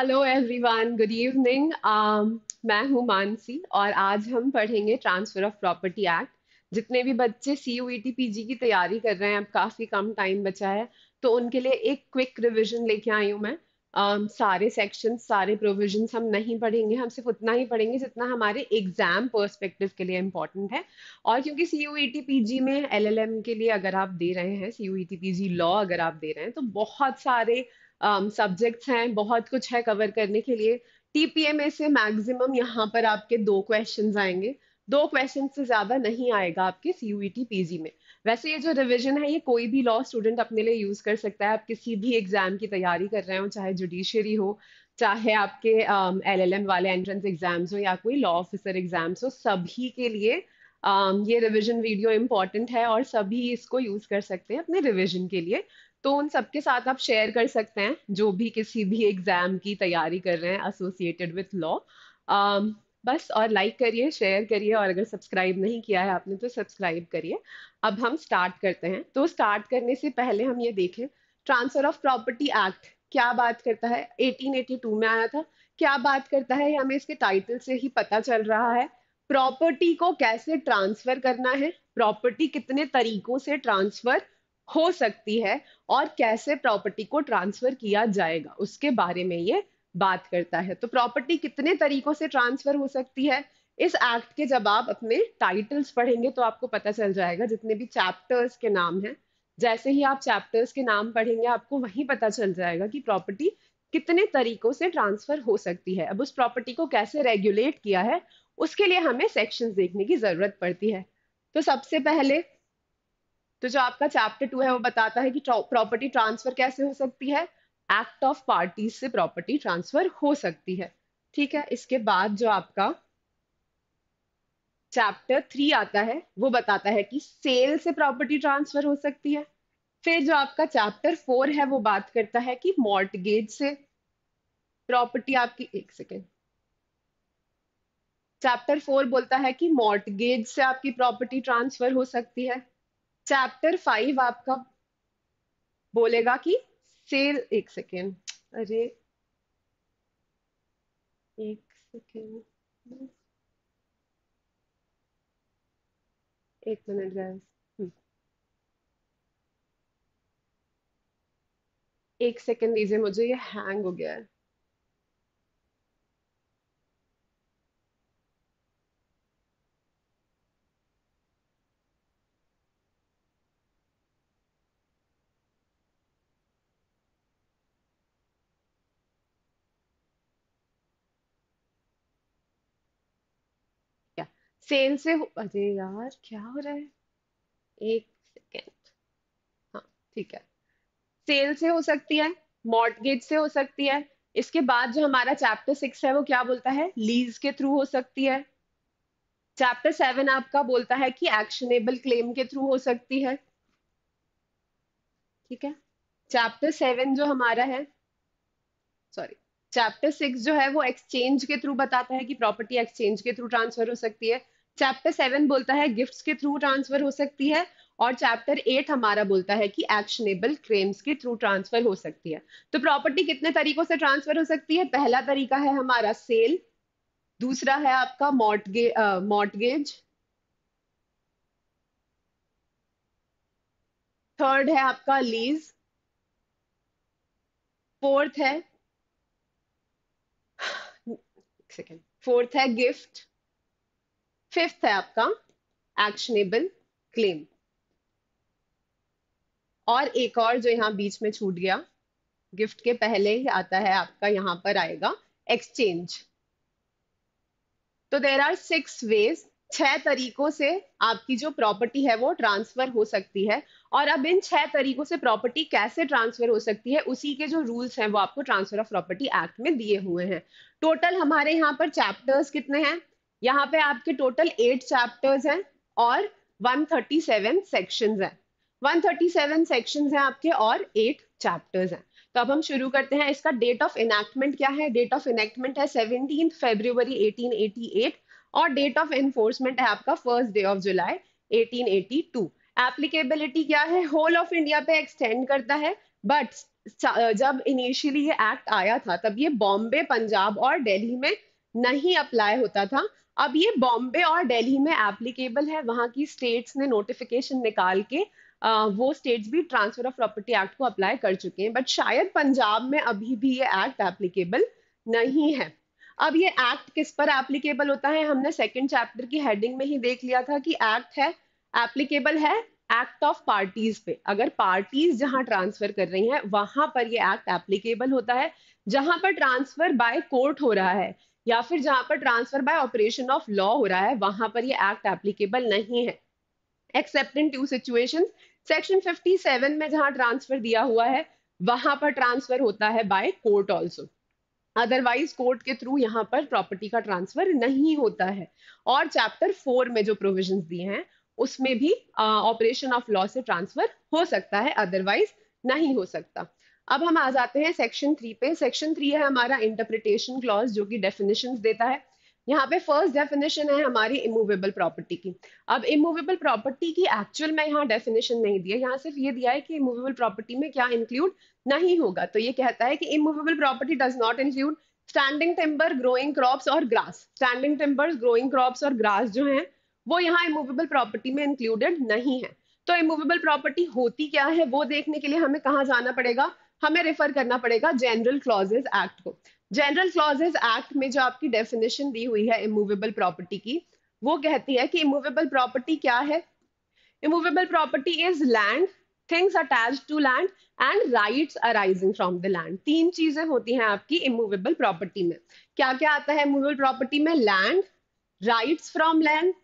Hello everyone good evening मैं हूं मानसी और आज हम पढ़ेंगे ट्रांसफर ऑफ प्रॉपर्टी एक्ट जितने भी बच्चे सी यू पीजी की तैयारी कर रहे हैं अब काफ़ी कम टाइम बचा है तो उनके लिए एक क्विक रिविजन लेके आई हूँ मैं um, सारे सेक्शन सारे प्रोविजन हम नहीं पढ़ेंगे हम सिर्फ उतना ही पढ़ेंगे जितना हमारे एग्जाम परस्पेक्टिव के लिए इम्पॉर्टेंट है और क्योंकि सी यू पीजी में एल के लिए अगर आप दे रहे हैं सी यू पीजी लॉ अगर आप दे रहे हैं तो बहुत सारे सब्जेक्ट्स um, हैं बहुत कुछ है कवर करने के लिए टीपीएमए से मैक्सिमम यहाँ पर आपके दो क्वेश्चन आएंगे दो क्वेश्चन से ज्यादा नहीं आएगा आपके सीयूईटी पीजी e में वैसे ये जो रिवीजन है ये कोई भी लॉ स्टूडेंट अपने लिए यूज कर सकता है आप किसी भी एग्जाम की तैयारी कर रहे हो चाहे जुडिशरी हो चाहे आपके एल एल एम वाले एंट्रेंस एग्जाम्स हो या कोई लॉ ऑफिसर एग्जाम्स हो सभी के लिए um, ये रिविजन वीडियो इम्पॉर्टेंट है और सभी इसको यूज कर सकते हैं अपने रिविजन के लिए तो उन सबके साथ आप शेयर कर सकते हैं जो भी किसी भी एग्जाम की तैयारी कर रहे हैं एसोसिएटेड विथ लॉ बस और लाइक करिए शेयर करिए और अगर सब्सक्राइब नहीं किया है आपने तो सब्सक्राइब करिए अब हम स्टार्ट करते हैं तो स्टार्ट करने से पहले हम ये देखें ट्रांसफर ऑफ प्रॉपर्टी एक्ट क्या बात करता है 1882 में आया था क्या बात करता है हमें इसके टाइटल से ही पता चल रहा है प्रॉपर्टी को कैसे ट्रांसफर करना है प्रॉपर्टी कितने तरीकों से ट्रांसफर हो सकती है और कैसे प्रॉपर्टी को ट्रांसफर किया जाएगा उसके बारे में ये बात करता है तो प्रॉपर्टी कितने तरीकों से ट्रांसफर हो सकती है इस एक्ट के जब आप अपने टाइटल्स पढ़ेंगे तो आपको पता चल जाएगा जितने भी चैप्टर्स के नाम हैं जैसे ही आप चैप्टर्स के नाम पढ़ेंगे आपको वही पता चल जाएगा कि प्रॉपर्टी कितने तरीकों से ट्रांसफर हो सकती है अब उस प्रॉपर्टी को कैसे रेगुलेट किया है उसके लिए हमें सेक्शंस देखने की जरूरत पड़ती है तो सबसे पहले तो जो आपका चैप्टर टू है वो बताता है कि प्रॉपर्टी ट्रांसफर कैसे हो सकती है एक्ट ऑफ पार्टीज से प्रॉपर्टी ट्रांसफर हो सकती है ठीक है इसके बाद जो आपका चैप्टर थ्री आता है वो बताता है कि सेल से प्रॉपर्टी ट्रांसफर हो सकती है फिर जो आपका चैप्टर फोर है वो बात करता है कि मॉर्टगेज से प्रॉपर्टी आपकी एक सेकेंड चैप्टर फोर बोलता है कि मॉर्टगेज से आपकी प्रॉपर्टी ट्रांसफर हो सकती है चैप्टर फाइव आपका बोलेगा कि सेल एक सेकेंड अरे एक सेकेंड एक मिनट हम्म, गाइस एक सेकेंड दीजिए मुझे ये हैंग हो गया है सेल से हो अरे यार क्या हो रहा है एक सेकेंड हाँ ठीक है सेल से हो सकती है मॉर्टगेज से हो सकती है इसके बाद जो हमारा चैप्टर सिक्स है वो क्या बोलता है लीज के थ्रू हो सकती है चैप्टर सेवन आपका बोलता है कि एक्शनेबल क्लेम के थ्रू हो सकती है ठीक है चैप्टर सेवन जो हमारा है सॉरी चैप्टर सिक्स जो है वो एक्सचेंज के थ्रू बताता है कि प्रॉपर्टी एक्सचेंज के थ्रू ट्रांसफर हो सकती है चैप्टर सेवन बोलता है गिफ्ट्स के थ्रू ट्रांसफर हो सकती है और चैप्टर एट हमारा बोलता है कि एक्शनेबल क्लेम्स के थ्रू ट्रांसफर हो सकती है तो प्रॉपर्टी कितने तरीकों से ट्रांसफर हो सकती है पहला तरीका है हमारा सेल दूसरा है आपका मॉटगे मॉटगेज थर्ड है आपका लीज फोर्थ है सेकेंड फोर्थ है गिफ्ट फिफ्थ है आपका एक्शनेबल क्लेम और एक और जो यहाँ बीच में छूट गया गिफ्ट के पहले ही आता है आपका यहाँ पर आएगा एक्सचेंज तो देर आर सिक्स वेज छह तरीकों से आपकी जो प्रॉपर्टी है वो ट्रांसफर हो सकती है और अब इन छह तरीकों से प्रॉपर्टी कैसे ट्रांसफर हो सकती है उसी के जो रूल्स हैं वो आपको ट्रांसफर ऑफ प्रॉपर्टी एक्ट में दिए हुए हैं टोटल हमारे यहाँ पर चैप्टर्स कितने हैं यहाँ पे आपके टोटल एट चैप्टर्स हैं और 137 सेक्शंस हैं 137 सेक्शंस हैं आपके और एट चैप्टर्स हैं तो अब हम शुरू करते हैं इसका डेट ऑफ इनैक्टमेंट क्या है डेट ऑफ इनैक्टमेंट है सेवनटीन फेब्रुवरी 1888 और डेट ऑफ एनफोर्समेंट है आपका first day of July 1882 applicability क्या है होल ऑफ इंडिया पे एक्सटेंड करता है बट जब इनिशियली ये एक्ट आया था तब ये बॉम्बे पंजाब और डेली में नहीं अप्लाई होता था अब ये बॉम्बे और दिल्ली में एप्लीकेबल है वहां की स्टेट्स ने नोटिफिकेशन निकाल के आ, वो स्टेट्स भी ट्रांसफर ऑफ प्रॉपर्टी एक्ट को अप्लाई कर चुके हैं बट शायद पंजाब में अभी भी ये एक्ट एप्लीकेबल नहीं है अब ये एक्ट किस पर एप्लीकेबल होता है हमने सेकेंड चैप्टर की हेडिंग में ही देख लिया था कि एक्ट है एप्लीकेबल है एक्ट ऑफ पार्टीज पे अगर पार्टीज जहां ट्रांसफर कर रही हैं वहां पर ये एक्ट एप्लीकेबल होता है जहां पर ट्रांसफर बाय कोर्ट हो रहा है या फिर जहां पर transfer by operation of law हो रहा है वहां पर ये एक्ट एप्लीकेबल नहीं है except in two situation section 57 में जहां ट्रांसफर दिया हुआ है वहां पर ट्रांसफर होता है by court also otherwise court के थ्रू यहाँ पर प्रॉपर्टी का ट्रांसफर नहीं होता है और चैप्टर फोर में जो प्रोविजन दिए हैं उसमें भी ऑपरेशन ऑफ लॉ से ट्रांसफर हो सकता है अदरवाइज नहीं हो सकता अब हम आ जाते हैं सेक्शन थ्री पे सेक्शन थ्री है हमारा इंटरप्रिटेशन क्लॉज जो कि डेफिनेशन देता है यहाँ पे फर्स्ट डेफिनेशन है हमारी इमूवेबल प्रॉपर्टी की अब इमूवेबल प्रॉपर्टी की एक्चुअल में यहाँ डेफिनेशन नहीं दिया यहाँ सिर्फ ये दिया है कि इमूवेबल प्रॉपर्टी में क्या इंक्लूड नहीं होगा तो ये कहता है कि immovable property does not include standing timber growing crops और grass standing timber growing crops और ग्रास जो है वो यहाँ इमूवेबल प्रॉपर्टी में इंक्लूडेड नहीं है तो इमूवेबल प्रॉपर्टी होती क्या है वो देखने के लिए हमें कहाँ जाना पड़ेगा हमें रेफर करना पड़ेगा जनरल क्लॉजेज एक्ट को जनरल क्लॉजेज एक्ट में जो आपकी डेफिनेशन दी हुई है इमूवेबल प्रॉपर्टी की वो कहती है कि इमूवेबल प्रॉपर्टी क्या है immovable property is land things attach to land and right arising from the land तीन चीजें होती हैं आपकी इमूवेबल प्रॉपर्टी में क्या क्या आता है इमूवेबल प्रॉपर्टी में land rights from land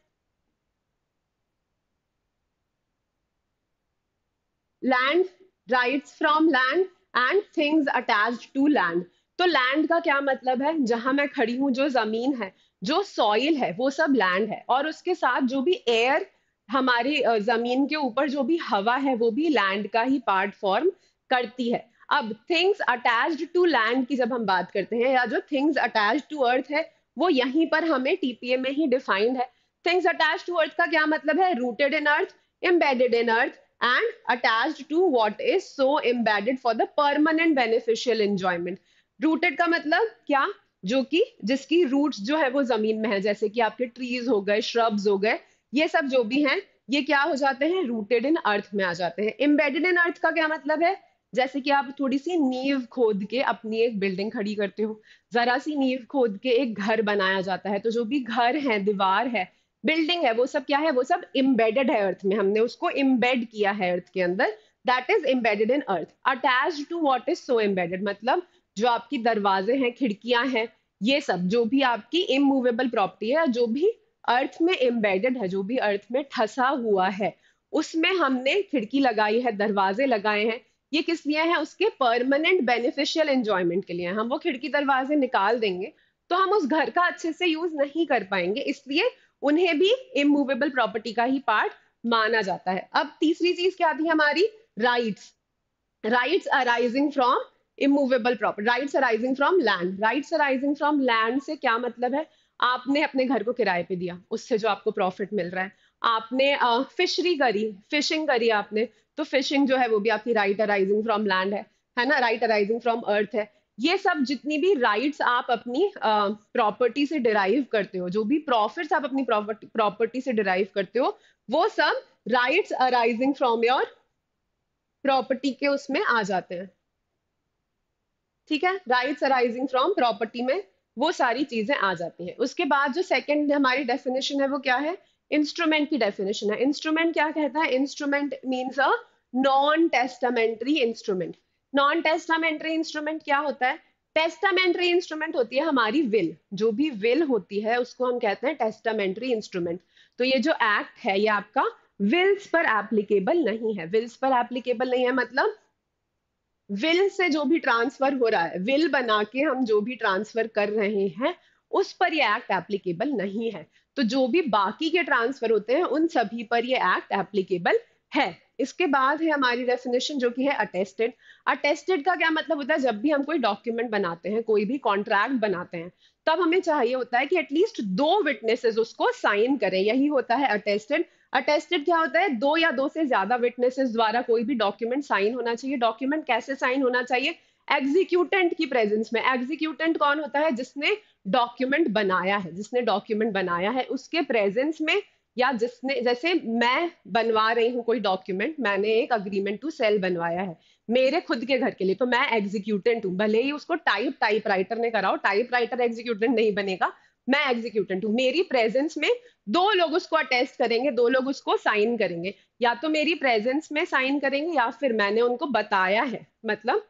land rights from land and things attach to land तो लैंड का क्या मतलब है जहां मैं खड़ी हूँ जो जमीन है जो सॉइल है वो सब लैंड है और उसके साथ जो भी एयर हमारी जमीन के ऊपर जो भी हवा है वो भी लैंड का ही पार्ट फॉर्म करती है अब थिंग्स अटैच्ड टू लैंड की जब हम बात करते हैं या जो थिंग्स अटैच टू अर्थ है वो यहीं पर हमें टीपीए में ही डिफाइंड है थिंग्स अटैच टू अर्थ का क्या मतलब है rooted in earth embedded in earth and attached to what is so embedded for the permanent beneficial enjoyment rooted का मतलब क्या जो कि जिसकी रूट जो है वो जमीन में है जैसे कि आपके ट्रीज हो गए श्रब्स हो गए ये सब जो भी हैं ये क्या हो जाते हैं रूटेड इन अर्थ में आ जाते हैं इम्बेडेड इन अर्थ का क्या मतलब है जैसे कि आप थोड़ी सी नींव खोद के अपनी एक बिल्डिंग खड़ी करते हो जरा सी नींव खोद के एक घर बनाया जाता है तो जो भी घर है दीवार है बिल्डिंग है वो सब क्या है वो सब इम्बेडेड है अर्थ में हमने उसको इम्बेड किया है अर्थ के अंदर that is embedded in earth attach to what is so embedded मतलब जो आपकी दरवाजे हैं खिड़कियां हैं ये सब जो भी आपकी इमूवेबल प्रॉपर्टी है जो भी अर्थ में एम्बेडेड है जो भी अर्थ में ठसा हुआ है उसमें हमने खिड़की लगाई है दरवाजे लगाए हैं ये किस लिए है उसके परमानेंट बेनिफिशियल एंजॉयमेंट के लिए हम वो खिड़की दरवाजे निकाल देंगे तो हम उस घर का अच्छे से यूज नहीं कर पाएंगे इसलिए उन्हें भी इमूवेबल प्रॉपर्टी का ही पार्ट माना जाता है अब तीसरी चीज क्या थी हमारी rights rights arising from immovable property rights arising from land rights arising from land से क्या मतलब है आपने अपने घर को किराए पे दिया उससे जो आपको प्रॉफिट मिल रहा है आपने फिशरी करी फिशिंग करी आपने तो फिशिंग जो है वो भी आपकी राइट अराइजिंग फ्रॉम लैंड है है ना राइट अराइजिंग फ्रॉम अर्थ है ये सब जितनी भी राइट्स आप अपनी प्रॉपर्टी से डिराइव करते हो जो भी प्रॉफिट्स आप अपनी प्रॉपर्टी से डिराइव करते हो वो सब rights arising from your property के उसमें आ जाते हैं ठीक है राइट्स अराइजिंग फ्रॉम प्रॉपर्टी में वो सारी चीजें आ जाती हैं उसके बाद जो सेकंड हमारी डेफिनेशन है वो क्या है इंस्ट्रूमेंट की डेफिनेशन है इंस्ट्रूमेंट क्या कहता है instrument means a non testamentary instrument non testamentary instrument क्या होता है टेस्टामेंट्री इंस्ट्रूमेंट होती है हमारी विल जो भी विल होती है उसको हम कहते हैं टेस्टामेंट्री इंस्ट्रूमेंट तो ये जो एक्ट है ये आपका विल्स पर एप्लीकेबल नहीं है विल्स पर एप्लीकेबल नहीं है मतलब विल से जो भी ट्रांसफर हो रहा है विल बना के हम जो भी ट्रांसफर कर रहे हैं उस पर ये एक्ट एप्लीकेबल नहीं है तो जो भी बाकी के ट्रांसफर होते हैं उन सभी पर ये एक्ट एप्लीकेबल है इसके बाद है हमारी डेफिनेशन जो कि है अटेस्टेड अटेस्टेड का क्या मतलब होता है जब भी हम कोई डॉक्यूमेंट बनाते हैं कोई भी कॉन्ट्रैक्ट बनाते हैं तब हमें चाहिए होता है कि एटलीस्ट दो विटनेसेस उसको साइन करें यही होता है अटेस्टेड अटेस्टेड क्या होता है दो या दो से ज्यादा विटनेसेस द्वारा कोई भी डॉक्यूमेंट साइन होना चाहिए डॉक्यूमेंट कैसे साइन होना चाहिए एग्जीक्यूटेंट की प्रेजेंस में एग्जीक्यूटेंट कौन होता है जिसने डॉक्यूमेंट बनाया है जिसने डॉक्यूमेंट बनाया है उसके प्रेजेंस में या जिसने जैसे मैं बनवा रही हूँ कोई डॉक्यूमेंट मैंने एक अग्रीमेंट टू सेल बनवाया है मेरे खुद के घर के लिए तो मैं एग्जीक्यूटेंट हूँ भले ही उसको टाइप टाइप राइटर ने कराओ टाइप राइटर एग्जीक्यूटेंट नहीं बनेगा मैं एग्जीक्यूटेंट हूँ मेरी प्रेजेंस में दो लोग उसको अटेस्ट करेंगे दो लोग उसको साइन करेंगे या तो मेरी प्रेजेंस में साइन करेंगे या फिर मैंने उनको बताया है मतलब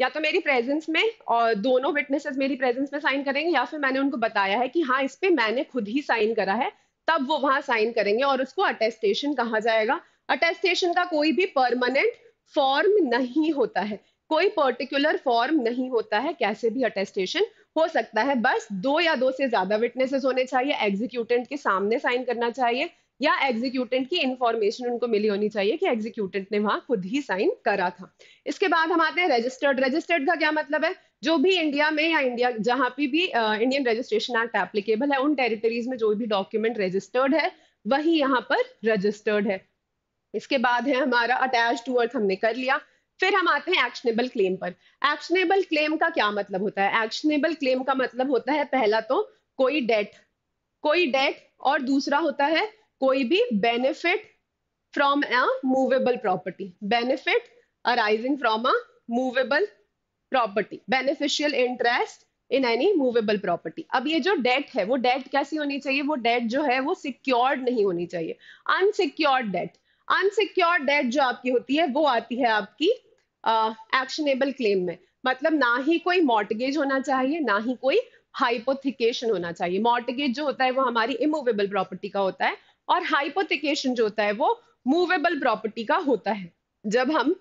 या तो मेरी प्रेजेंस में और दोनों विटनेसेस मेरी प्रेजेंस में साइन करेंगे या फिर मैंने उनको बताया है कि हाँ इस पे मैंने खुद ही साइन करा है तब वो वहां साइन करेंगे और उसको अटेस्टेशन कहा जाएगा अटेस्टेशन का कोई भी परमानेंट फॉर्म नहीं होता है कोई पर्टिकुलर फॉर्म नहीं होता है कैसे भी अटेस्टेशन हो सकता है बस दो या दो से ज्यादा विटनेसेस होने चाहिए एग्जीक्यूटेंट के सामने साइन करना चाहिए या एग्जीक्यूटेंट की इंफॉर्मेशन उनको मिली होनी चाहिए कि एग्जीक्यूटेंट ने वहां खुद ही साइन करा था इसके बाद हम आते हैं रजिस्टर्ड रजिस्टर्ड का क्या मतलब है जो भी इंडिया में या इंडिया जहां पे भी इंडियन रजिस्ट्रेशन एक्ट एप्लीकेबल है उन टेरिटरीज में जो भी डॉक्यूमेंट रजिस्टर्ड है वही यहाँ पर रजिस्टर्ड है इसके बाद है हमारा अटैच टू अर्थ हमने कर लिया फिर हम आते हैं एक्शनेबल क्लेम पर एक्शनेबल क्लेम का क्या मतलब होता है एक्शनेबल क्लेम का मतलब होता है पहला तो कोई डेट कोई डेट और दूसरा होता है कोई भी benefit from a movable property benefit arising from a movable property beneficial interest in any movable property अब ये जो डेट है वो डेट कैसी होनी चाहिए वो डेट जो है वो सिक्योर्ड नहीं होनी चाहिए अनसिक्योर्ड डेट अनसिक्योर्ड डेट जो आपकी होती है वो आती है आपकी एक्शनेबल uh, क्लेम में मतलब ना ही कोई मॉर्टगेज होना चाहिए ना ही कोई हाइपोथिकेशन होना चाहिए मॉर्टगेज जो होता है वो हमारी इमूवेबल प्रॉपर्टी का होता है और हाइपोथिकेशन जो होता है वो मूवेबल प्रॉपर्टी का होता है जब हम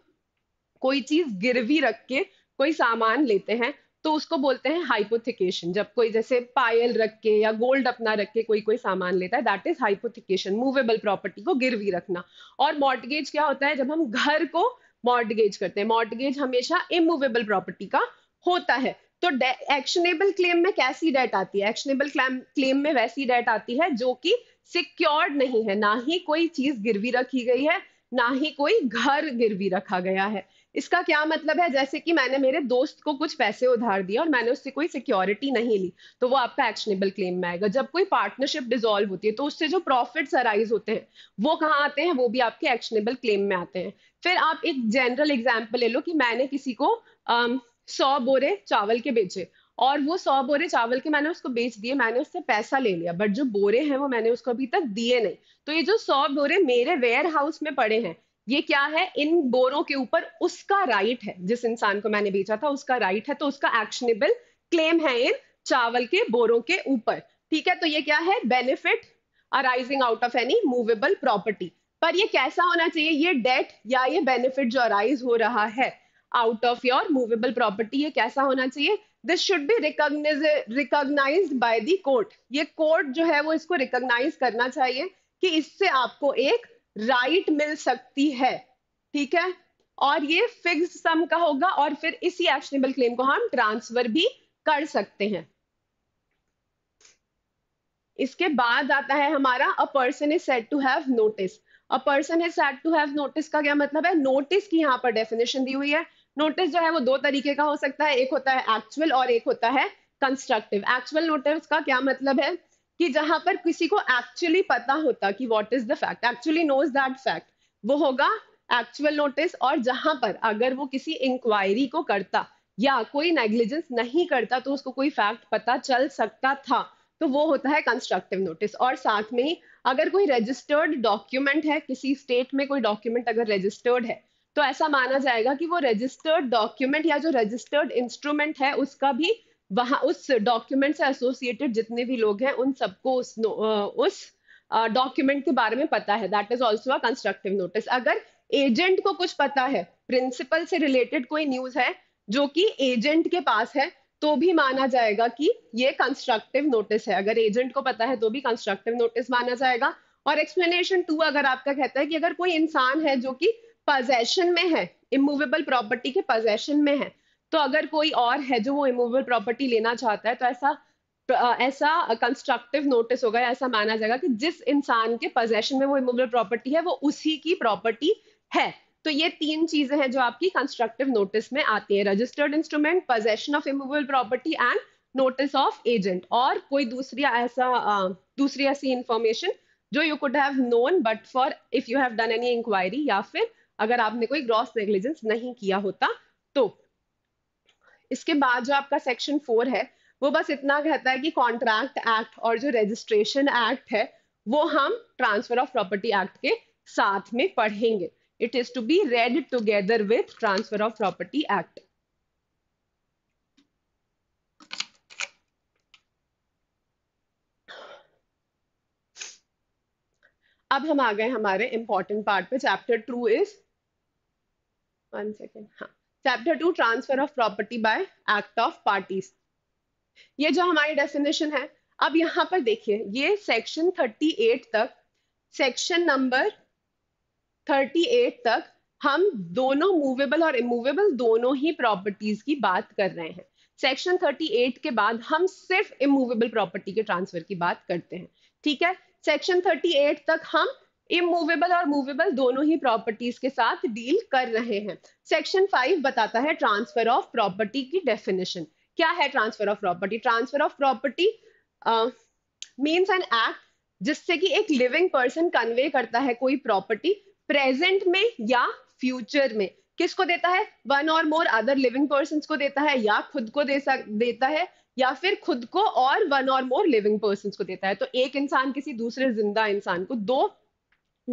कोई चीज गिरवी रख के कोई सामान लेते हैं तो उसको बोलते हैं हाइपोथिकेशन जब कोई जैसे पायल रख के या गोल्ड अपना रख के कोई कोई सामान लेता है that is hypothecation movable property को गिरवी रखना और मॉर्टगेज क्या होता है जब हम घर को मॉर्टगेज करते हैं मॉर्टगेज हमेशा इमूवेबल प्रॉपर्टी का होता है तो एक्शनेबल क्लेम में कैसी डेट आती है एक्शनेबल क्लेम में वैसी डेट आती है जो कि सिक्योर्ड नहीं है ना ही कोई चीज गिरवी रखी गई है ना ही कोई घर गिरवी रखा गया है इसका क्या मतलब है जैसे कि मैंने मेरे दोस्त को कुछ पैसे उधार दिए और मैंने उससे कोई सिक्योरिटी नहीं ली तो वो आपका एक्शनेबल क्लेम में आएगा जब कोई पार्टनरशिप डिजोल्व होती है तो उससे जो प्रॉफिट अराइज होते हैं वो कहाँ आते हैं वो भी आपके एक्शनेबल क्लेम में आते हैं फिर आप एक जनरल एग्जाम्पल ले लो कि मैंने किसी को सौ बोरे चावल के बेचे और वो सौ बोरे चावल के मैंने उसको बेच दिए मैंने उससे पैसा ले लिया बट जो बोरे हैं वो मैंने उसको अभी तक दिए नहीं तो ये जो सौ बोरे मेरे वेयर हाउस में पड़े हैं ये क्या है इन बोरों के ऊपर उसका राइट है जिस इंसान को मैंने बेचा था उसका राइट है तो उसका एक्शनेबल क्लेम है इन चावल के बोरों के ऊपर ठीक है तो ये क्या है benefit arising out of any movable property पर ये कैसा होना चाहिए ये डेट या ये बेनिफिट जो अराइज हो रहा है out of your movable property ये कैसा होना चाहिए this should be recognise recognise by the court ये कोर्ट जो है वो इसको रिकॉग्नाइज करना चाहिए कि इससे आपको एक राइट मिल सकती है ठीक है और ये फिक्स सम का होगा और फिर इसी एक्शनेबल क्लेम को हम ट्रांसफर भी कर सकते हैं इसके बाद आता है हमारा a person is said to have notice a person is said to have notice का क्या मतलब है नोटिस की यहाँ पर डेफिनेशन दी हुई है नोटिस जो है वो दो तरीके का हो सकता है एक होता है एक्चुअल और एक होता है कंस्ट्रक्टिव एक्चुअल नोटिस का क्या मतलब है कि जहां पर किसी को एक्चुअली पता होता कि what is the fact actually knows that fact वो होगा एक्चुअल नोटिस और जहां पर अगर वो किसी इंक्वायरी को करता या कोई नेग्लिजेंस नहीं करता तो उसको कोई फैक्ट पता चल सकता था तो वो होता है कंस्ट्रक्टिव नोटिस और साथ में ही अगर कोई रजिस्टर्ड डॉक्यूमेंट है किसी स्टेट में कोई डॉक्यूमेंट अगर रजिस्टर्ड है तो ऐसा माना जाएगा कि वो रजिस्टर्ड डॉक्यूमेंट या जो रजिस्टर्ड इंस्ट्रूमेंट है उसका भी वहां उस डॉक्यूमेंट से एसोसिएटेड जितने भी लोग हैं उन सबको उस उस डॉक्यूमेंट के बारे में पता है that is also a constructive notice अगर एजेंट को कुछ पता है प्रिंसिपल से रिलेटेड कोई न्यूज है जो कि एजेंट के पास है तो भी माना जाएगा कि ये कंस्ट्रक्टिव नोटिस है अगर एजेंट को पता है तो भी कंस्ट्रक्टिव नोटिस माना जाएगा और एक्सप्लेनेशन टू अगर आपका कहता है कि अगर कोई इंसान है जो कि पजेशन में है इमूवेबल प्रॉपर्टी के पजेशन में है तो अगर कोई और है जो वो इमूवेबल प्रॉपर्टी लेना चाहता है तो ऐसा ऐसा कंस्ट्रक्टिव नोटिस होगा ऐसा माना जाएगा कि जिस इंसान के पोजेशन में वो इमूवेबल प्रॉपर्टी है वो उसी की प्रॉपर्टी है तो ये तीन चीजें हैं जो आपकी कंस्ट्रक्टिव नोटिस में आती है registered instrument possession of immovable property and notice of agent और कोई दूसरी ऐसा दूसरी ऐसी इंफॉर्मेशन जो you could have known but for if you have done any inquiry या फिर अगर आपने कोई ग्रॉस नेग्लिजेंस नहीं किया होता तो इसके बाद जो आपका सेक्शन फोर है वो बस इतना कहता है कि कॉन्ट्रैक्ट एक्ट और जो रजिस्ट्रेशन एक्ट है वो हम ट्रांसफर ऑफ प्रॉपर्टी एक्ट के साथ में पढ़ेंगे it is to be read together with transfer of property act अब हम आ गए हमारे इंपॉर्टेंट पार्ट पे chapter two is one second हाँ chapter two transfer of property by act of parties ये जो हमारी डेफिनेशन है अब यहां पर देखिए ये सेक्शन 38 तक सेक्शन नंबर 38 तक हम दोनों मूवेबल और इमूवेबल दोनों ही प्रॉपर्टीज की बात कर रहे हैं सेक्शन 38 के बाद हम सिर्फ इमूवेबल प्रॉपर्टी के ट्रांसफर की बात करते हैं ठीक है सेक्शन 38 तक हम इमूवेबल और मूवेबल दोनों ही प्रॉपर्टीज के साथ डील कर रहे हैं सेक्शन फाइव बताता है ट्रांसफर ऑफ प्रॉपर्टी की डेफिनेशन क्या है transfer of property transfer of property means an act जिससे कि एक लिविंग पर्सन कन्वे करता है कोई प्रॉपर्टी प्रेजेंट में या फ्यूचर में किसको देता है वन और मोर अदर लिविंग पर्सन को देता है या खुद को दे सक, देता है या फिर खुद को और वन और मोर लिविंग पर्सन को देता है तो एक इंसान किसी दूसरे जिंदा इंसान को दो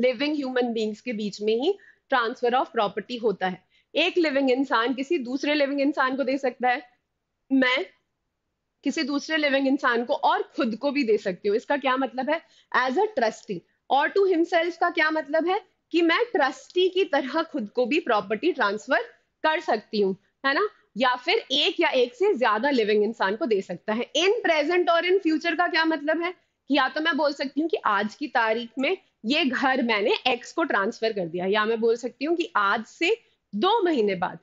लिविंग ह्यूमन बींग्स के बीच में ही ट्रांसफर ऑफ प्रॉपर्टी होता है एक लिविंग इंसान किसी दूसरे लिविंग इंसान को दे सकता है मैं किसी दूसरे लिविंग इंसान को और खुद को भी दे सकती हूँ इसका क्या मतलब है एज अ ट्रस्टी और टू हिमसेल्फ का क्या मतलब है कि मैं ट्रस्टी की तरह खुद को भी प्रॉपर्टी ट्रांसफर कर सकती हूँ है ना या फिर एक या एक से ज्यादा लिविंग इंसान को दे सकता है इन प्रेजेंट और इन फ्यूचर का क्या मतलब है या तो मैं बोल सकती हूँ कि आज की तारीख में ये घर मैंने एक्स को ट्रांसफर कर दिया या मैं बोल सकती हूँ कि आज से दो महीने बाद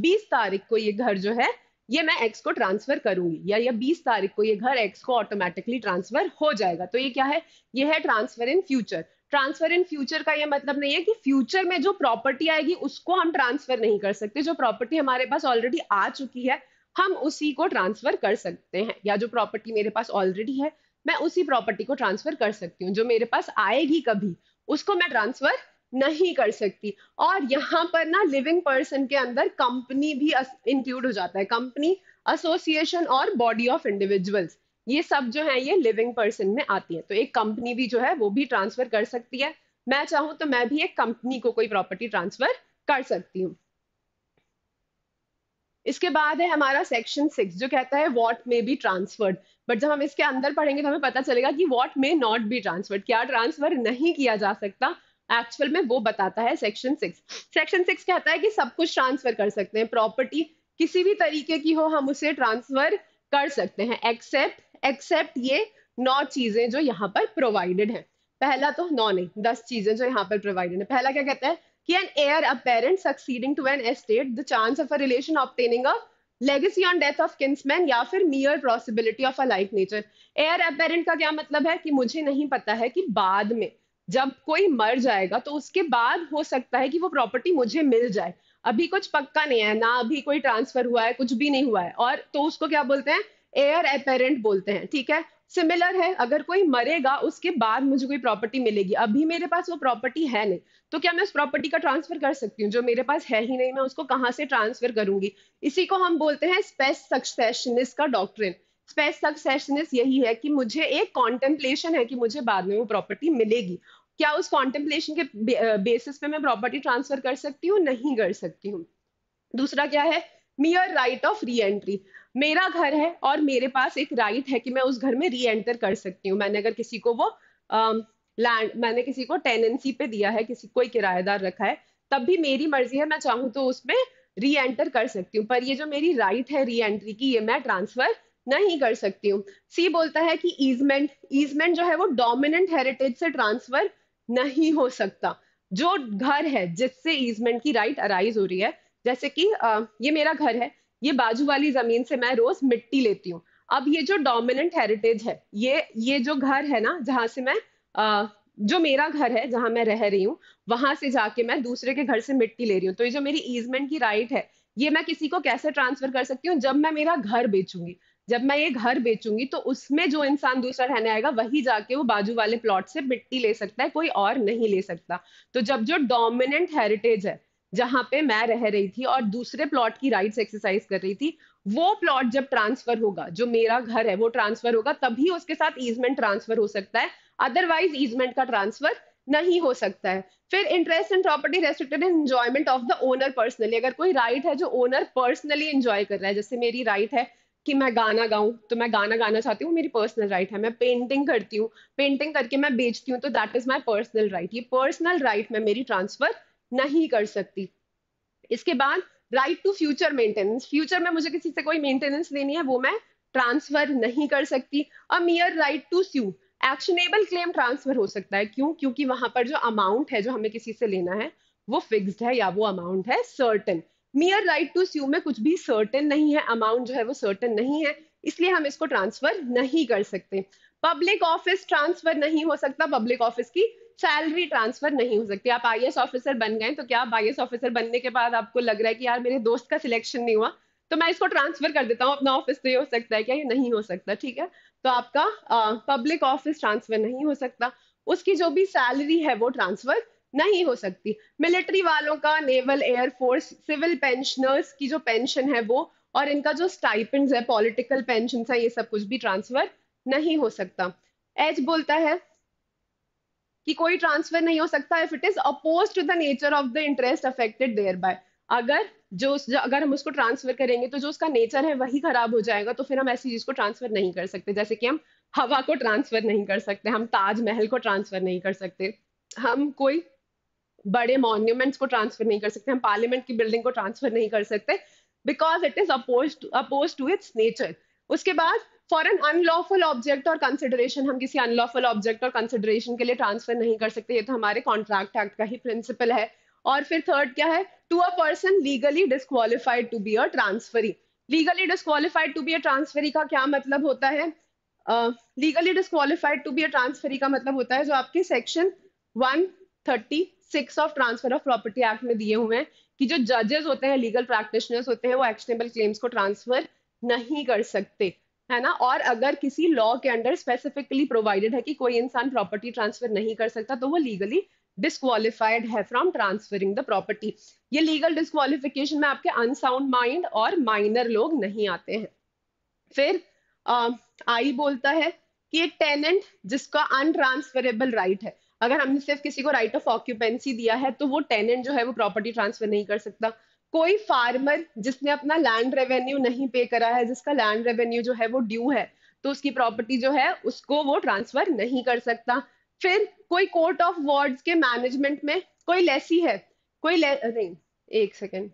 बीस तारीख को ये घर जो है ये मैं एक्स को ट्रांसफर करूंगी या या 20 तारीख को ये घर एक्स को ऑटोमेटिकली ट्रांसफर हो जाएगा तो ये क्या है ये है transfer in future transfer in future का ये मतलब नहीं है कि फ्यूचर में जो प्रॉपर्टी आएगी उसको हम ट्रांसफर नहीं कर सकते जो प्रॉपर्टी हमारे पास ऑलरेडी आ चुकी है हम उसी को ट्रांसफर कर सकते हैं या जो प्रॉपर्टी मेरे पास ऑलरेडी है मैं उसी प्रॉपर्टी को ट्रांसफर कर सकती हूँ जो मेरे पास आएगी कभी उसको मैं ट्रांसफर नहीं कर सकती और यहाँ पर ना लिविंग पर्सन के अंदर कंपनी भी इंक्लूड हो जाता है कंपनी एसोसिएशन और बॉडी ऑफ इंडिविजुअल्स ये सब जो है ये लिविंग पर्सन में आती है तो एक कंपनी भी जो है वो भी ट्रांसफर कर सकती है मैं चाहूं तो मैं भी एक कंपनी को कोई प्रॉपर्टी ट्रांसफर कर सकती हूँ इसके बाद है हमारा सेक्शन सिक्स जो कहता है what may be transferred but जब हम इसके अंदर पढ़ेंगे तो हमें पता चलेगा कि what may not be transferred क्या ट्रांसफर नहीं किया जा सकता एक्चुअल में वो बताता है सेक्शन सिक्स सेक्शन सिक्स कहता है कि सब कुछ ट्रांसफर कर सकते हैं प्रॉपर्टी किसी भी तरीके की हो हम उसे ट्रांसफर कर सकते हैं एक्सेप्ट एक्सेप्ट ये नौ चीजें जो यहाँ पर प्रोवाइडेड है पहला तो नौ नहीं दस चीजें जो यहाँ पर प्रोवाइडेड है पहला क्या कहता है कि an heir apparent succeeding to an estate the chance of a relation obtaining a legacy on death of kinsman या फिर mere possibility of a like nature heir apparent का क्या मतलब है कि मुझे नहीं पता है कि बाद में जब कोई मर जाएगा तो उसके बाद हो सकता है कि वो प्रॉपर्टी मुझे मिल जाए अभी कुछ पक्का नहीं है ना अभी कोई ट्रांसफर हुआ है कुछ भी नहीं हुआ है और तो उसको क्या बोलते हैं एयर अपेरेंट बोलते हैं ठीक है सिमिलर है अगर कोई मरेगा उसके बाद मुझे कोई प्रॉपर्टी मिलेगी अभी मेरे पास वो प्रॉपर्टी है नहीं तो क्या मैं उस प्रॉपर्टी का ट्रांसफर कर सकती हूँ जो मेरे पास है ही नहीं मैं उसको कहाँ से ट्रांसफर करूंगी इसी को हम बोलते हैं स्पेस सक्सेशनिस्ट का डॉक्ट्रिन स्पेस सक्सेशनिस्ट यही है कि मुझे एक कॉन्टेम्पलेशन है कि मुझे बाद में वो प्रॉपर्टी मिलेगी क्या उस कॉन्टेम्पलेशन के बेसिस पे मैं प्रॉपर्टी ट्रांसफर कर सकती हूँ नहीं कर सकती हूँ दूसरा क्या है mere right of re entry मेरा घर है और मेरे पास एक राइट है कि मैं उस घर में री एंटर कर सकती हूँ मैंने अगर किसी को वो लैंड मैंने किसी को टेनेंसी पे दिया है किसी कोई किराएदार रखा है तब भी मेरी मर्जी है मैं चाहूँ तो उसमें री एंटर कर सकती हूँ पर ये जो मेरी राइट है री एंट्री की ये मैं ट्रांसफर नहीं कर सकती हूँ सी बोलता है कि ईजमेंट ईजमेंट जो है वो डोमिनेंट हेरिटेज से ट्रांसफर नहीं हो सकता जो घर है जिससे ईजमेंट की राइट अराइज हो रही है जैसे कि आ, ये मेरा घर है ये बाजू वाली जमीन से मैं रोज मिट्टी लेती हूँ अब ये जो डोमिनेंट हेरिटेज है ये ये जो घर है ना जहाँ से मैं आ, जो मेरा घर है जहां मैं रह रही हूँ वहां से जाके मैं दूसरे के घर से मिट्टी ले रही हूँ तो ये जो मेरी ईजमेंट की राइट है ये मैं किसी को कैसे ट्रांसफर कर सकती हूँ जब मैं मेरा घर बेचूंगी जब मैं ये घर बेचूंगी तो उसमें जो इंसान दूसरा रहने आएगा वही जाके वो बाजू वाले प्लॉट से मिट्टी ले सकता है कोई और नहीं ले सकता तो जब जो डोमिनेंट हेरिटेज है जहां पे मैं रह रही थी और दूसरे प्लॉट की राइट्स एक्सरसाइज कर रही थी वो प्लॉट जब ट्रांसफर होगा जो मेरा घर है वो ट्रांसफर होगा तभी उसके साथ ईजमेंट ट्रांसफर हो सकता है अदरवाइज ईजमेंट का ट्रांसफर नहीं हो सकता है फिर interest in property restricted in enjoyment of the owner personally अगर कोई राइट right है जो ओनर पर्सनली एंजॉय कर रहा है जैसे मेरी राइट right है कि मैं गाना गाऊं तो मैं गाना गाना चाहती हूँ मेरी पर्सनल राइट right है मैं पेंटिंग करती हूँ पेंटिंग करके मैं बेचती हूँ तो that is my personal right ये पर्सनल राइट में मेरी ट्रांसफर नहीं कर सकती इसके बाद right to future maintenance future में मुझे किसी से कोई मेंटेनेंस देनी है वो मैं ट्रांसफर नहीं कर सकती a mere right to sue actionable claim transfer हो सकता है क्यों क्योंकि वहां पर जो अमाउंट है जो हमें किसी से लेना है वो फिक्स्ड है या वो अमाउंट है certain mere right to sue में कुछ भी सर्टन नहीं है अमाउंट जो है वो सर्टन नहीं है इसलिए हम इसको ट्रांसफर नहीं कर सकते पब्लिक ऑफिस ट्रांसफर नहीं हो सकता पब्लिक ऑफिस की सैलरी ट्रांसफर नहीं हो सकती आप आई ऑफिसर बन गए तो क्या आप आई ऑफिसर बनने के बाद आपको लग रहा है कि यार मेरे दोस्त का सिलेक्शन नहीं हुआ तो मैं इसको ट्रांसफर कर देता हूँ अपना ऑफिस तो ये हो सकता है क्या ये नहीं हो सकता ठीक है तो आपका पब्लिक ऑफिस ट्रांसफर नहीं हो सकता उसकी जो भी सैलरी है वो ट्रांसफर नहीं हो सकती मिलिट्री वालों का नेवल एयरफोर्स सिविल पेंशनर्स की जो पेंशन है वो और इनका जो स्टाइपेंड्स है पॉलिटिकल पेंशन है ये सब कुछ भी ट्रांसफर नहीं हो सकता एज बोलता है कि कोई ट्रांसफर नहीं हो सकता if it is oppose to the nature of the interest affected thereby अगर जो, अगर हम उसको ट्रांसफर करेंगे तो जो उसका नेचर है वही खराब हो जाएगा तो फिर हम ऐसी चीज को ट्रांसफर नहीं कर सकते जैसे कि हम हवा को ट्रांसफर नहीं कर सकते हम ताजमहल को ट्रांसफर नहीं कर सकते हम कोई बड़े मॉन्यूमेंट्स को ट्रांसफर नहीं कर सकते हम पार्लियामेंट की बिल्डिंग को ट्रांसफर नहीं कर सकते because it is opposed opposed to its nature उसके बाद फॉर एन अनलॉफुल ऑब्जेक्ट और कंसिडरेशन हम किसी अनलॉफुल ऑब्जेक्ट और कंसिडरेशन के लिए ट्रांसफर नहीं कर सकते ये तो हमारे कॉन्ट्रैक्ट एक्ट का ही प्रिंसिपल है और फिर थर्ड क्या है to a person legally disqualified to be a transferee legally disqualified to be a transferee का क्या मतलब होता है legally disqualified to be a transferee का मतलब होता है जो आपके section 136 of transfer of property act में दिए हुए हैं कि जो जजेस होते हैं लीगल प्रैक्टिशनर्स होते हैं वो एक्शनेबल क्लेम्स को ट्रांसफर नहीं कर सकते है ना और अगर किसी लॉ के अंडर स्पेसिफिकली प्रोवाइडेड है कि कोई इंसान प्रॉपर्टी ट्रांसफर नहीं कर सकता तो वो लीगली डिस्कालीफाइड है फ्रॉम ट्रांसफरिंग द प्रॉपर्टी ये लीगल डिस्कालिफिकेशन में आपके अनसाउंड माइंड और माइनर लोग नहीं आते हैं फिर आई बोलता है कि एक टेनेंट जिसका अनट्रांसफरेबल राइट है अगर हमने सिर्फ किसी को राइट ऑफ ऑक्यूपेंसी दिया है तो वो टेनेंट जो है वो प्रॉपर्टी ट्रांसफर नहीं कर सकता कोई फार्मर जिसने अपना लैंड रेवेन्यू नहीं पे करा है जिसका लैंड रेवेन्यू जो है वो ड्यू है तो उसकी प्रॉपर्टी जो है उसको वो ट्रांसफर नहीं कर सकता फिर कोई कोर्ट ऑफ वार्ड के मैनेजमेंट में कोई लेसी है कोई ले नहीं एक सेकेंड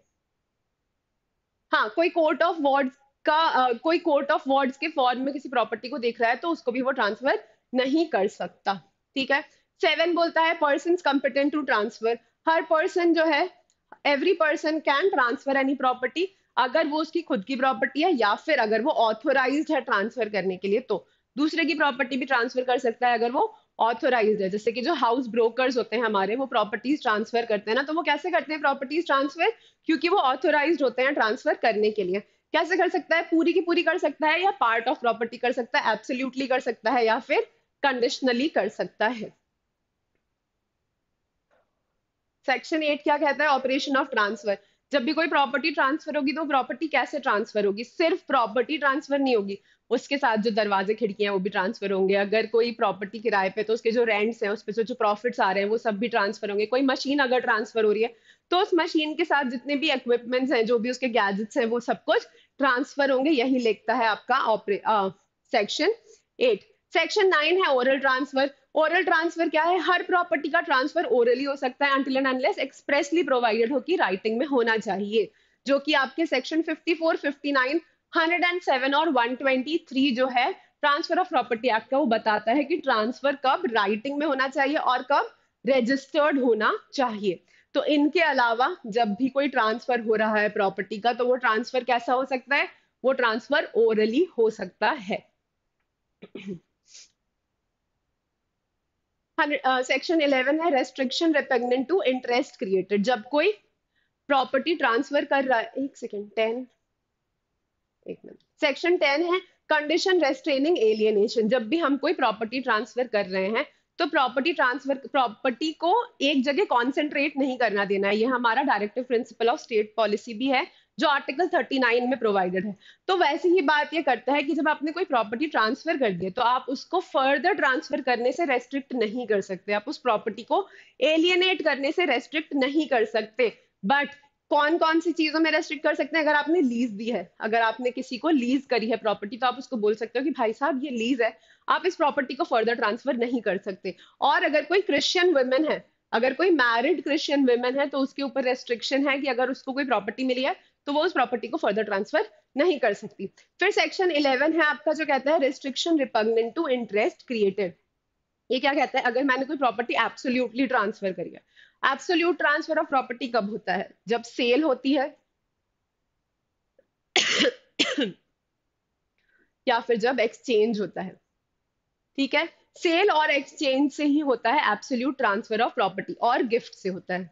हाँ कोई कोर्ट ऑफ वार्ड का कोई कोर्ट ऑफ वार्ड के फॉर्म में किसी प्रॉपर्टी को देख रहा है तो उसको भी वो ट्रांसफर नहीं कर सकता ठीक है सेवन बोलता है पर्सन कम्पिटेंट टू ट्रांसफर हर पर्सन जो है every person can transfer any property अगर वो उसकी खुद की प्रॉपर्टी है या फिर अगर वो ऑथोराइज है ट्रांसफर करने के लिए तो दूसरे की प्रॉपर्टी भी ट्रांसफर कर सकता है अगर वो ऑथोराइज है जैसे कि जो हाउस ब्रोकर्स होते हैं हमारे वो प्रॉपर्टीज ट्रांसफर करते हैं ना तो वो कैसे करते हैं प्रॉपर्टीज ट्रांसफर क्योंकि वो ऑथोराइज होते हैं ट्रांसफर करने के लिए कैसे कर सकता है पूरी की पूरी कर सकता है या पार्ट ऑफ प्रॉपर्टी कर सकता है एब्सोल्यूटली कर सकता है या फिर कंडीशनली कर सकता है सेक्शन एट क्या कहता है ऑपरेशन ऑफ ट्रांसफर जब भी कोई प्रॉपर्टी ट्रांसफर होगी तो प्रॉपर्टी कैसे ट्रांसफर होगी सिर्फ प्रॉपर्टी ट्रांसफर नहीं होगी उसके साथ जो दरवाजे खिड़कियां वो भी ट्रांसफर होंगे अगर कोई प्रॉपर्टी किराए पे तो उसके जो रेंट्स हैं उस पर जो प्रॉफिट्स आ रहे हैं वो सब भी ट्रांसफर होंगे कोई मशीन अगर ट्रांसफर हो रही है तो उस मशीन के साथ जितने भी इक्विपमेंट्स हैं जो भी उसके गैजेट्स हैं वो सब कुछ ट्रांसफर होंगे यही लिखता है आपका सेक्शन एट सेक्शन नाइन है ओरल ट्रांसफर ओरल ट्रांसफर क्या है हर प्रॉपर्टी का ट्रांसफर ओरली हो सकता है until and unless expressly provided हो कि राइटिंग में होना चाहिए जो कि आपके सेक्शन 54, 59, 107 और 123 जो है ट्रांसफर ऑफ प्रॉपर्टी एक्ट का वो बताता है कि ट्रांसफर कब राइटिंग में होना चाहिए और कब रजिस्टर्ड होना चाहिए तो इनके अलावा जब भी कोई ट्रांसफर हो रहा है प्रॉपर्टी का तो वो ट्रांसफर कैसा हो सकता है वो ट्रांसफर ओरली हो सकता है सेक्शन इलेवन है restriction repugnant to interest created जब कोई प्रॉपर्टी ट्रांसफर कर रहा है एक सेकेंड टेन एक मिनट सेक्शन टेन है कंडीशन रेस्ट्रेनिंग एलियनेशन जब भी हम कोई प्रॉपर्टी ट्रांसफर कर रहे हैं तो प्रॉपर्टी ट्रांसफर प्रॉपर्टी को एक जगह कॉन्सेंट्रेट नहीं करना देना है ये हमारा directive principle of state policy भी है जो आर्टिकल 39 में प्रोवाइडेड है तो वैसे ही बात ये करता है कि जब आपने कोई प्रॉपर्टी ट्रांसफर कर दी तो आप उसको फर्दर ट्रांसफर करने से रेस्ट्रिक्ट नहीं कर सकते आप उस प्रॉपर्टी को एलियनेट करने से रेस्ट्रिक्ट नहीं कर सकते बट कौन कौन सी चीजों में रेस्ट्रिक्ट कर सकते हैं अगर आपने लीज दी है अगर आपने किसी को लीज करी है प्रॉपर्टी तो आप उसको बोल सकते हो कि भाई साहब ये लीज है आप इस प्रॉपर्टी को फर्दर ट्रांसफर नहीं कर सकते और अगर कोई क्रिश्चियन वुमेन है अगर कोई मैरिड क्रिश्चियन वुमेन है तो उसके ऊपर रेस्ट्रिक्शन है कि अगर उसको कोई प्रॉपर्टी मिली है तो वो उस प्रॉपर्टी को फर्दर ट्रांसफर नहीं कर सकती फिर सेक्शन इलेवन है आपका जो कहता है restriction repugnant to interest created ये क्या कहता है अगर मैंने कोई प्रॉपर्टी एब्सोल्यूटली ट्रांसफर करी है एब्सोल्यूट ट्रांसफर ऑफ प्रॉपर्टी कब होता है जब सेल होती है या फिर जब एक्सचेंज होता है ठीक है सेल और एक्सचेंज से ही होता है एब्सोल्यूट ट्रांसफर ऑफ प्रॉपर्टी और गिफ्ट से होता है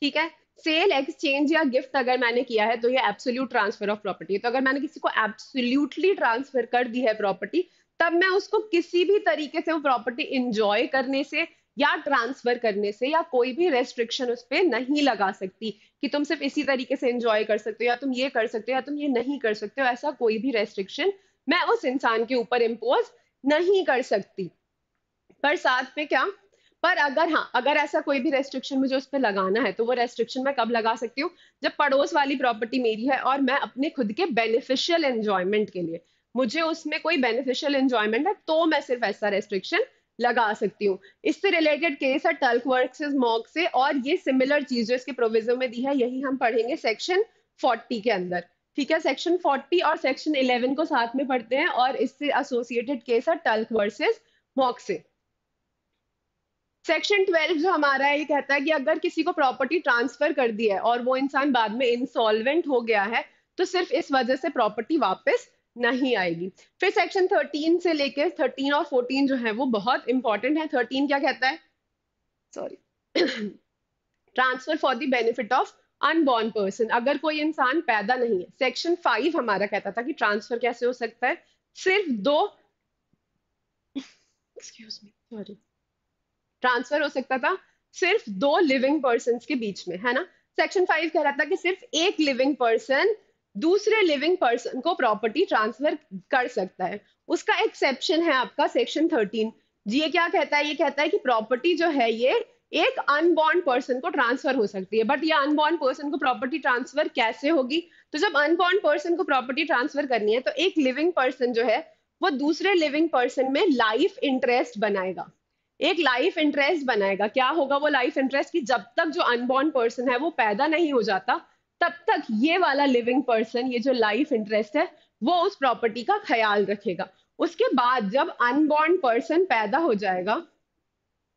ठीक है सेल एक्सचेंज या गिफ्ट अगर मैंने किया है तो ये एब्सोल्यूट ट्रांसफर ऑफ प्रॉपर्टी है तो अगर मैंने किसी को एब्सोल्यूटली ट्रांसफर कर दी है प्रॉपर्टी तब मैं उसको किसी भी तरीके से वो प्रॉपर्टी इंजॉय करने से या ट्रांसफर करने से या कोई भी रेस्ट्रिक्शन उस पर नहीं लगा सकती कि तुम सिर्फ इसी तरीके से इंजॉय कर सकते हो या तुम ये कर सकते हो या तुम ये नहीं कर सकते हो ऐसा कोई भी रेस्ट्रिक्शन मैं उस इंसान के ऊपर इम्पोज नहीं कर सकती पर साथ में क्या पर अगर हाँ अगर ऐसा कोई भी रेस्ट्रिक्शन मुझे उस पर लगाना है तो वो रेस्ट्रिक्शन मैं कब लगा सकती हूँ जब पड़ोस वाली प्रॉपर्टी मेरी है और मैं अपने खुद के बेनिफिशियल एंजॉयमेंट के लिए मुझे उसमें कोई बेनिफिशियल एंजॉयमेंट है तो मैं सिर्फ ऐसा रेस्ट्रिक्शन लगा सकती हूँ इससे रिलेटेड केस है टल्क वर्क मॉक से और ये सिमिलर चीज जो इसके प्रोविजन में दी है यही हम पढ़ेंगे सेक्शन फोर्टी के अंदर ठीक है सेक्शन फोर्टी और सेक्शन इलेवन को साथ में पढ़ते हैं और इससे एसोसिएटेड केस है टल्क वर्सेज मॉक से सेक्शन ट्वेल्व जो हमारा है ये कहता है कि अगर किसी को प्रॉपर्टी ट्रांसफर कर दी है और वो इंसान बाद में इंसॉल्वेंट हो गया है तो सिर्फ इस वजह से प्रॉपर्टी वापस नहीं आएगी फिर सेक्शन थर्टीन से लेके थर्टीन और फोर्टीन जो है वो बहुत इंपॉर्टेंट है थर्टीन क्या कहता है sorry transfer for the benefit of unborn person अगर कोई इंसान पैदा नहीं है सेक्शन फाइव हमारा कहता था कि ट्रांसफर कैसे हो सकता है सिर्फ दो एक्सक्यूज मी सॉरी ट्रांसफर हो सकता था सिर्फ दो लिविंग पर्सन के बीच में है ना सेक्शन फाइव कह रहा था कि सिर्फ एक लिविंग पर्सन दूसरे लिविंग पर्सन को प्रॉपर्टी ट्रांसफर कर सकता है उसका एक्सेप्शन है आपका सेक्शन थर्टीन जी ये क्या कहता है ये कहता है कि प्रॉपर्टी जो है ये एक अनबॉर्न पर्सन को ट्रांसफर हो सकती है बट ये अनबॉर्न पर्सन को प्रॉपर्टी ट्रांसफर कैसे होगी तो जब अनबॉर्न पर्सन को प्रॉपर्टी ट्रांसफर करनी है तो एक लिविंग पर्सन जो है वो दूसरे लिविंग पर्सन में लाइफ इंटरेस्ट बनाएगा एक लाइफ इंटरेस्ट बनाएगा क्या होगा वो लाइफ इंटरेस्ट कि जब तक जो अनबॉर्न पर्सन है वो पैदा नहीं हो जाता तब तक ये वाला लिविंग पर्सन ये जो लाइफ इंटरेस्ट है वो उस प्रॉपर्टी का ख्याल रखेगा उसके बाद जब अनबॉर्न पर्सन पैदा हो जाएगा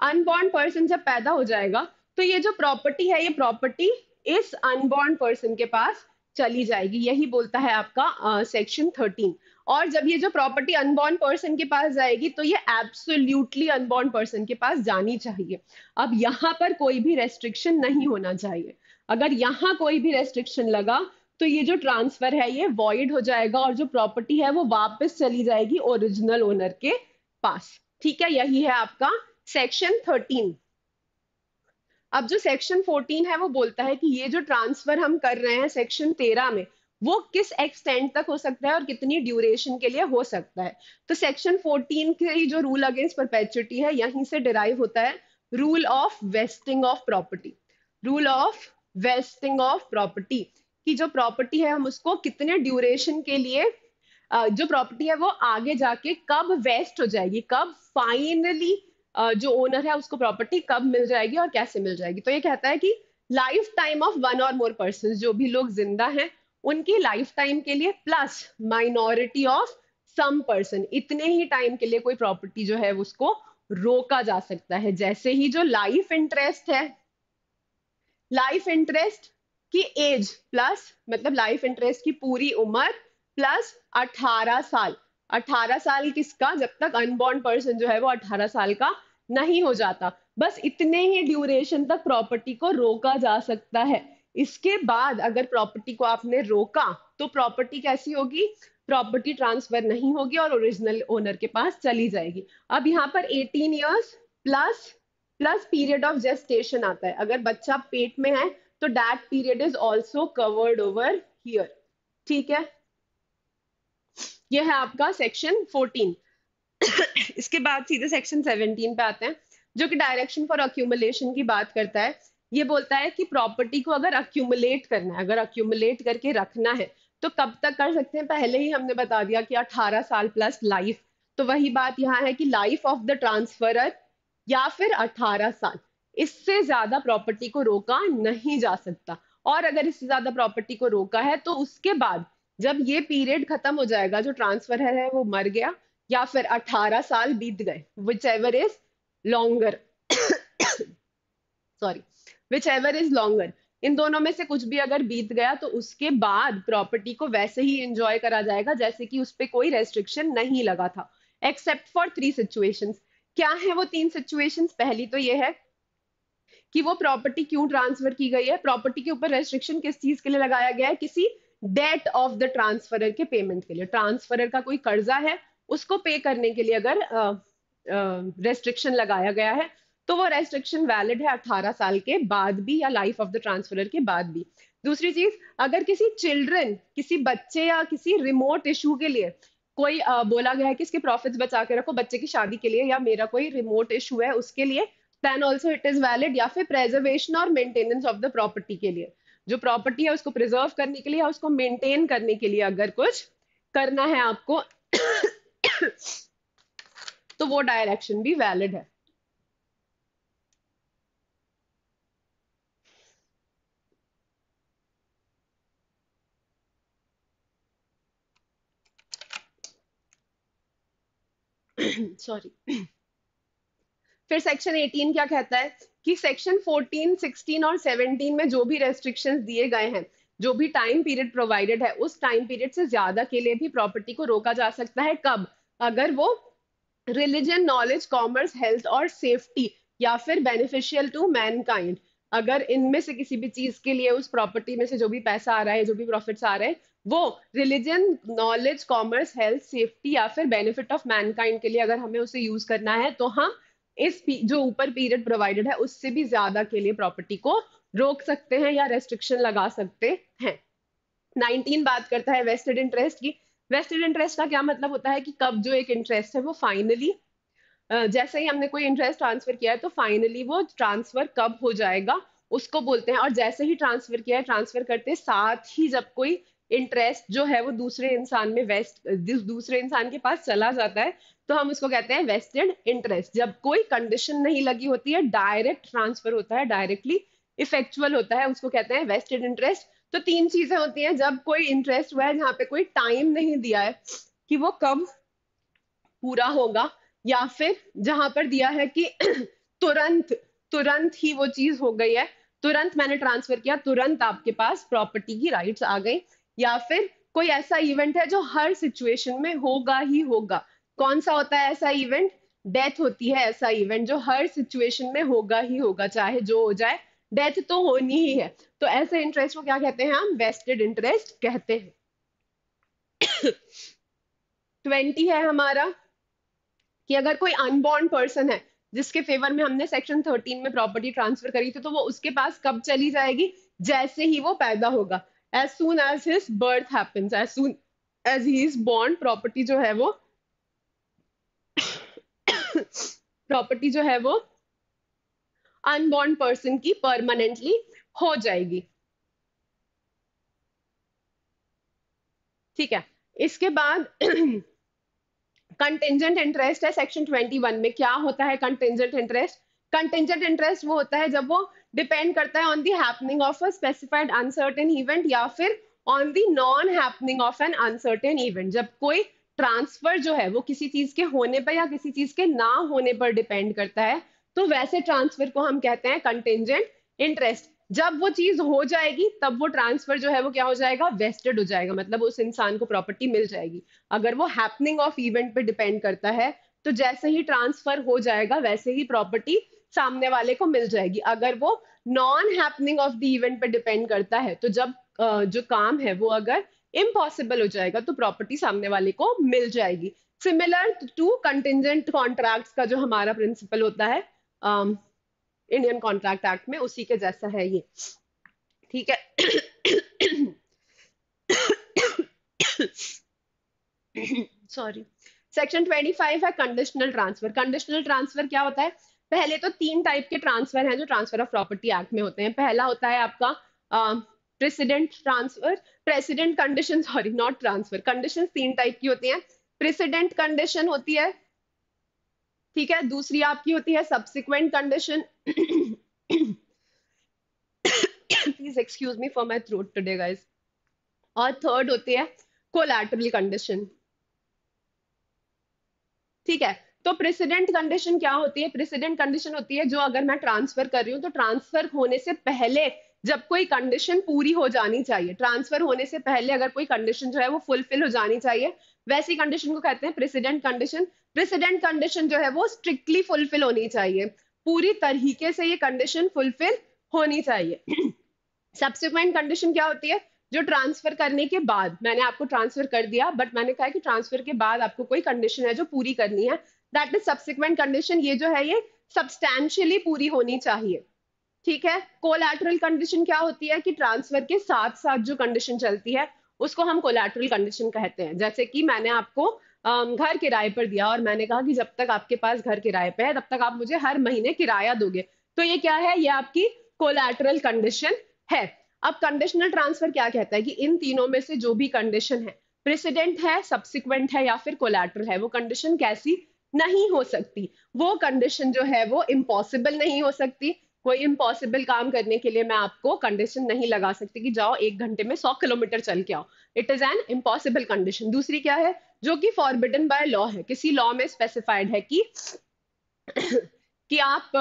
अनबॉर्न पर्सन जब पैदा हो जाएगा तो ये जो प्रॉपर्टी है ये प्रॉपर्टी इस अनबॉर्न पर्सन के पास चली जाएगी यही बोलता है आपका सेक्शन uh, थर्टीन और जब ये जो प्रॉपर्टी अनबॉर्न पर्सन के पास जाएगी तो ये एब्सोल्यूटली अनबॉर्न पर्सन के पास जानी चाहिए अब यहाँ पर कोई भी रेस्ट्रिक्शन नहीं होना चाहिए अगर यहाँ कोई भी रेस्ट्रिक्शन लगा तो ये जो ट्रांसफर है ये वॉइड हो जाएगा और जो प्रॉपर्टी है वो वापस चली जाएगी ओरिजिनल ओनर के पास ठीक है यही है आपका सेक्शन थर्टीन अब जो सेक्शन फोर्टीन है वो बोलता है कि ये जो ट्रांसफर हम कर रहे हैं सेक्शन तेरह में वो किस एक्सटेंड तक हो सकता है और कितनी ड्यूरेशन के लिए हो सकता है तो सेक्शन 14 के जो रूल अगेंस्ट परपेचुटी है यहीं से डिराइव होता है rule of vesting of property rule of vesting of property कि जो प्रॉपर्टी है हम उसको कितने ड्यूरेशन के लिए जो प्रॉपर्टी है वो आगे जाके कब वेस्ट हो जाएगी कब फाइनली जो ओनर है उसको प्रॉपर्टी कब मिल जाएगी और कैसे मिल जाएगी तो ये कहता है कि लाइफ टाइम ऑफ वन और मोर पर्सन जो भी लोग जिंदा हैं उनकी लाइफ टाइम के लिए plus minority of some person इतने ही टाइम के लिए कोई प्रॉपर्टी जो है उसको रोका जा सकता है जैसे ही जो लाइफ इंटरेस्ट है लाइफ इंटरेस्ट की एज प्लस मतलब लाइफ इंटरेस्ट की पूरी उम्र प्लस 18 साल 18 साल किसका जब तक अनबॉर्न पर्सन जो है वो 18 साल का नहीं हो जाता बस इतने ही ड्यूरेशन तक प्रॉपर्टी को रोका जा सकता है इसके बाद अगर प्रॉपर्टी को आपने रोका तो प्रॉपर्टी कैसी होगी प्रॉपर्टी ट्रांसफर नहीं होगी और ओरिजिनल ओनर के पास चली जाएगी अब यहाँ पर 18 years plus plus period of gestation आता है अगर बच्चा पेट में है तो that period is also covered over here ठीक है यह है आपका सेक्शन 14 इसके बाद सीधे सेक्शन 17 पे आते हैं जो कि डायरेक्शन फॉर अक्यूमुलेशन की बात करता है ये बोलता है कि प्रॉपर्टी को अगर अक्यूमुलेट करना है अगर अक्यूमुलेट करके रखना है तो कब तक कर सकते हैं पहले ही हमने बता दिया कि 18 साल प्लस लाइफ तो वही बात यहाँ है कि लाइफ ऑफ द ट्रांसफरर या फिर 18 साल इससे ज्यादा प्रॉपर्टी को रोका नहीं जा सकता और अगर इससे ज्यादा प्रॉपर्टी को रोका है तो उसके बाद जब ये पीरियड खत्म हो जाएगा जो ट्रांसफर है वो मर गया या फिर 18 साल बीत गए whichever is longer sorry whichever is longer इन दोनों में से कुछ भी अगर बीत गया तो उसके बाद प्रॉपर्टी को वैसे ही एंजॉय करा जाएगा जैसे कि उस पर कोई रेस्ट्रिक्शन नहीं लगा था एक्सेप्ट फॉर थ्री सिचुएशन क्या है वो तीन सिचुएशन पहली तो ये है कि वो प्रॉपर्टी क्यों ट्रांसफर की गई है प्रॉपर्टी के ऊपर रेस्ट्रिक्शन किस चीज के लिए लगाया गया है किसी डेट ऑफ द ट्रांसफरर के पेमेंट के लिए ट्रांसफरर का कोई कर्जा है उसको पे करने के लिए अगर रेस्ट्रिक्शन uh, uh, लगाया गया है तो वो रेस्ट्रिक्शन वैलिड है 18 साल के बाद भी या लाइफ ऑफ द ट्रांसफरर के बाद भी दूसरी चीज अगर किसी चिल्ड्रन किसी बच्चे या किसी रिमोट इशू के लिए कोई आ, बोला गया है कि इसके प्रॉफिट्स बचा के रखो बच्चे की शादी के लिए या मेरा कोई रिमोट इशू है उसके लिए then also it is valid या फिर प्रेजर्वेशन और मेंटेनेंस ऑफ द प्रॉपर्टी के लिए जो प्रॉपर्टी है उसको प्रिजर्व करने के लिए या उसको मेंटेन करने के लिए अगर कुछ करना है आपको तो वो डायरेक्शन भी वैलिड है सॉरी फिर सेक्शन 18 क्या कहता है कि सेक्शन 14, 16 और 17 में जो भी रेस्ट्रिक्शंस दिए गए हैं जो भी टाइम पीरियड प्रोवाइडेड है उस टाइम पीरियड से ज्यादा के लिए भी प्रॉपर्टी को रोका जा सकता है कब अगर वो रिलीजन नॉलेज कॉमर्स हेल्थ और सेफ्टी या फिर बेनिफिशियल टू मैनकाइंड अगर इनमें से किसी भी चीज के लिए उस प्रॉपर्टी में से जो भी पैसा आ रहा है जो भी प्रॉफिट्स आ रहे हैं वो religion knowledge commerce health safety या फिर बेनिफिट ऑफ मैनकाइंड के लिए अगर हमें उसे यूज करना है तो हम इस जो ऊपर पीरियड प्रोवाइडेड है उससे भी ज्यादा के लिए प्रॉपर्टी को रोक सकते हैं या रेस्ट्रिक्शन लगा सकते हैं 19 बात करता है वेस्टेड इंटरेस्ट की वेस्टेड इंटरेस्ट का क्या मतलब होता है कि कब जो एक इंटरेस्ट है वो फाइनली जैसे ही हमने कोई इंटरेस्ट ट्रांसफर किया है तो फाइनली वो ट्रांसफर कब हो जाएगा उसको बोलते हैं और जैसे ही ट्रांसफर किया है ट्रांसफर करते साथ ही जब कोई इंटरेस्ट जो है वो दूसरे इंसान में वेस्ट दूसरे इंसान के पास चला जाता है तो हम उसको कहते हैं वेस्टेड इंटरेस्ट जब कोई कंडीशन नहीं लगी होती है डायरेक्ट ट्रांसफर होता है डायरेक्टली इफेक्चुअल होता है उसको कहते हैं वेस्टेड इंटरेस्ट तो तीन चीजें होती हैं जब कोई इंटरेस्ट हुआ है जहाँ पे कोई टाइम नहीं दिया है कि वो कब पूरा होगा या फिर जहां पर दिया है कि तुरंत तुरंत ही वो चीज हो गई है तुरंत मैंने ट्रांसफर किया तुरंत आपके पास प्रॉपर्टी की राइट्स आ गई या फिर कोई ऐसा इवेंट है जो हर सिचुएशन में होगा ही होगा कौन सा होता है ऐसा इवेंट डेथ होती है ऐसा इवेंट जो हर सिचुएशन में होगा ही होगा चाहे जो हो जाए डेथ तो होनी ही है तो ऐसे इंटरेस्ट को क्या कहते हैं हम वेस्टेड इंटरेस्ट कहते हैं ट्वेंटी है हमारा कि अगर कोई अनबॉर्न पर्सन है जिसके फेवर में हमने सेक्शन थर्टीन में प्रॉपर्टी ट्रांसफर करी थी तो वो उसके पास कब चली जाएगी जैसे ही वो पैदा होगा as soon as his birth happens as soon as he is born property जो है वो प्रॉपर्टी जो है वो अनबॉर्न पर्सन की परमानेंटली हो जाएगी ठीक है इसके बाद कंटेंजेंट इंटरेस्ट है सेक्शन 21 में क्या होता है कंटेंजेंट इंटरेस्ट कंटेंजेंट इंटरेस्ट वो होता है जब वो डिपेंड करता है on the happening of a specified uncertain event या फिर on the non happening of an uncertain event जब कोई ट्रांसफर जो है वो किसी चीज के होने पर या किसी चीज के ना होने पर डिपेंड करता है तो वैसे ट्रांसफर को हम कहते हैं कंटेंजेंट इंटरेस्ट जब वो चीज हो जाएगी तब वो ट्रांसफर जो है वो क्या हो जाएगा वेस्टेड हो जाएगा मतलब उस इंसान को प्रॉपर्टी मिल जाएगी अगर वो हैपनिंग ऑफ इवेंट पे डिपेंड करता है तो जैसे ही ट्रांसफर हो जाएगा वैसे ही प्रॉपर्टी सामने वाले को मिल जाएगी अगर वो non happening of the event पे डिपेंड करता है तो जब जो काम है वो अगर इम्पॉसिबल हो जाएगा तो प्रॉपर्टी सामने वाले को मिल जाएगी सिमिलर टू कंटिजेंट कॉन्ट्रैक्ट का जो हमारा प्रिंसिपल होता है इंडियन कॉन्ट्रैक्ट एक्ट में उसी के जैसा है ये ठीक है सॉरी सेक्शन ट्वेंटी फाइव है कंडीशनल ट्रांसफर कंडीशनल ट्रांसफर क्या होता है पहले तो तीन टाइप के ट्रांसफर हैं जो ट्रांसफर ऑफ प्रॉपर्टी एक्ट में होते हैं पहला होता है आपका precedent transfer precedent condition sorry not transfer condition तीन टाइप की होती हैं प्रेसिडेंट कंडीशन होती है ठीक है दूसरी आपकी होती है subsequent condition please excuse me for my throat today guys और थर्ड होती है कोलैटरल कंडीशन ठीक है तो प्रेसिडेंट कंडीशन क्या होती है प्रेसिडेंट कंडीशन होती है जो अगर मैं ट्रांसफर कर रही हूँ तो ट्रांसफर होने से पहले जब कोई कंडीशन पूरी हो जानी चाहिए ट्रांसफर होने से पहले अगर कोई कंडीशन जो है वो फुलफिल हो जानी चाहिए वैसी कंडीशन को कहते हैं प्रेसिडेंट कंडीशन प्रेसिडेंट कंडीशन जो है वो स्ट्रिक्टली फुलफिल होनी चाहिए पूरी तरीके से ये कंडीशन फुलफिल होनी चाहिए सब्सिक्वेंट कंडीशन क्या होती है जो ट्रांसफर करने के बाद मैंने आपको ट्रांसफर कर दिया बट मैंने कहा कि ट्रांसफर के बाद आपको कोई कंडीशन है जो पूरी करनी है दैट इज सब्सिक्वेंट कंडीशन ये जो है ये सब्सटैंशियली पूरी होनी चाहिए ठीक है कोलैटरल कंडीशन क्या होती है कि ट्रांसफर के साथ साथ जो कंडीशन चलती है उसको हम कोलैटरल कंडीशन कहते हैं जैसे कि मैंने आपको घर किराए पर दिया और मैंने कहा कि जब तक आपके पास घर किराए पर है तब तक आप मुझे हर महीने किराया दोगे तो ये क्या है ये आपकी कोलैटरल कंडीशन है अब कंडीशनल ट्रांसफर क्या कहता है कि इन तीनों में से जो भी कंडीशन है प्रेसिडेंट है सब्सिक्वेंट है या फिर कोलैटरल है वो कंडीशन कैसी नहीं हो सकती वो कंडीशन जो है वो इम्पॉसिबल नहीं हो सकती कोई इम्पॉसिबल काम करने के लिए मैं आपको कंडीशन नहीं लगा सकती कि जाओ एक घंटे में सौ किलोमीटर चल के आओ it is an impossible condition दूसरी क्या है जो कि फॉरबिडन बाय लॉ है किसी लॉ में स्पेसिफाइड है कि कि आप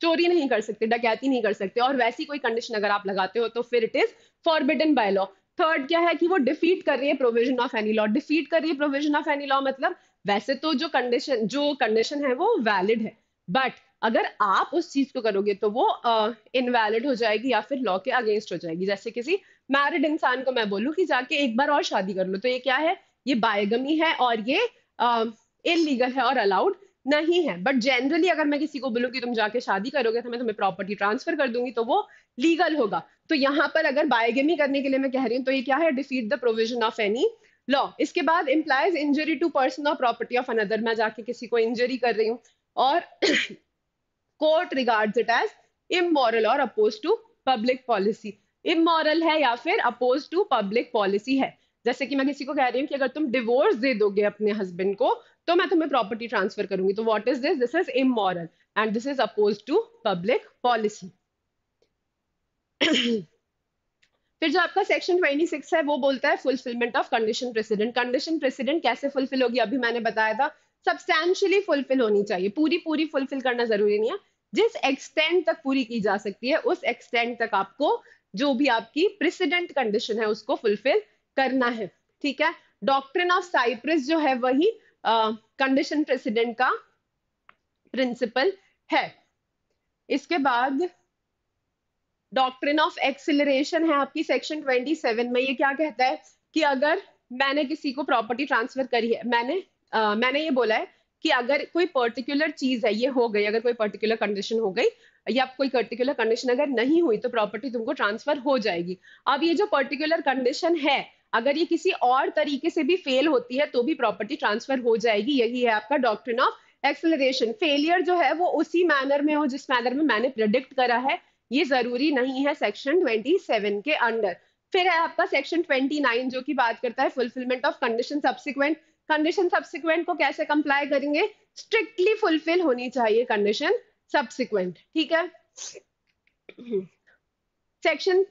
चोरी नहीं कर सकते डकैती नहीं कर सकते और वैसी कोई कंडीशन अगर आप लगाते हो तो फिर it is forbidden by law third क्या है कि वो डिफीट कर रही है provision of any law defeat कर रही है प्रोविजन ऑफ एनी लॉ मतलब वैसे तो जो कंडीशन जो कंडीशन है वो वैलिड है बट अगर आप उस चीज को करोगे तो वो इनवैलिड uh, हो जाएगी या फिर लॉ के अगेंस्ट हो जाएगी जैसे किसी मैरिड इंसान को मैं बोलूँ कि जाके एक बार और शादी कर लो तो ये क्या है ये बायगमी है और ये इलीगल uh, है और अलाउड नहीं है बट जनरली अगर मैं किसी को बोलूँ कि तुम जाके शादी करोगे तो मैं तुम्हें प्रॉपर्टी ट्रांसफर कर दूंगी तो वो लीगल होगा तो यहाँ पर अगर बायगमी करने के लिए मैं कह रही हूँ तो ये क्या है defeat the provision of any law इसके बाद इम्प्लाइज इंजरी टू पर्सन और प्रॉपर्टी ऑफ अनदर मैं जाके किसी को इंजरी कर रही हूँ और court regards it as immoral और oppose to public policy immoral है या फिर अपोज टू पब्लिक पॉलिसी है जैसे कि मैं किसी को कह रही हूँ कि अगर तुम डिवोर्स दे दोगे अपने हस्बैंड को तो मैं तुम्हें प्रॉपर्टी ट्रांसफर करूंगी तो what is this this is immoral and this is oppose to public policy फिर जो आपका सेक्शन 26 है वो बोलता है fulfilment of condition precedent condition precedent कैसे फुलफिल होगी अभी मैंने बताया था सब्सटैंशली फुलफिल होनी चाहिए पूरी पूरी फुलफिल करना जरूरी नहीं है जिस एक्सटेंड तक पूरी की जा सकती है उस एक्सटेंड तक आपको जो भी आपकी प्रेसिडेंट कंडीशन है उसको फुलफिल करना है ठीक है डॉक्ट्रिन ऑफ साइप्रस जो है वही कंडीशन uh, प्रेसिडेंट का प्रिंसिपल है इसके बाद डॉक्ट्रिन ऑफ एक्सिलरेशन है आपकी सेक्शन 27 में ये क्या कहता है कि अगर मैंने किसी को प्रॉपर्टी ट्रांसफर करी है मैंने आ, मैंने ये बोला है कि अगर कोई पर्टिकुलर चीज है ये हो गई अगर कोई पर्टिकुलर कंडीशन हो गई या कोई पर्टिकुलर कंडीशन अगर नहीं हुई तो प्रॉपर्टी तुमको ट्रांसफर हो जाएगी अब ये जो पर्टिकुलर कंडीशन है अगर ये किसी और तरीके से भी फेल होती है तो भी प्रॉपर्टी ट्रांसफर हो जाएगी यही है आपका डॉक्ट्रिन ऑफ एक्सेलरेशन फेलियर जो है वो उसी मैनर में हो जिस मैनर में मैंने प्रिडिक्ट करा है ये जरूरी नहीं है सेक्शन 27 के अंडर फिर है आपका सेक्शन 29 जो कि बात करता है fulfilment of condition subsequent condition subsequent को कैसे कंप्लाई करेंगे स्ट्रिक्टली फुलफिल होनी चाहिए कंडीशन सब्सिक्वेंट ठीक है सेक्शन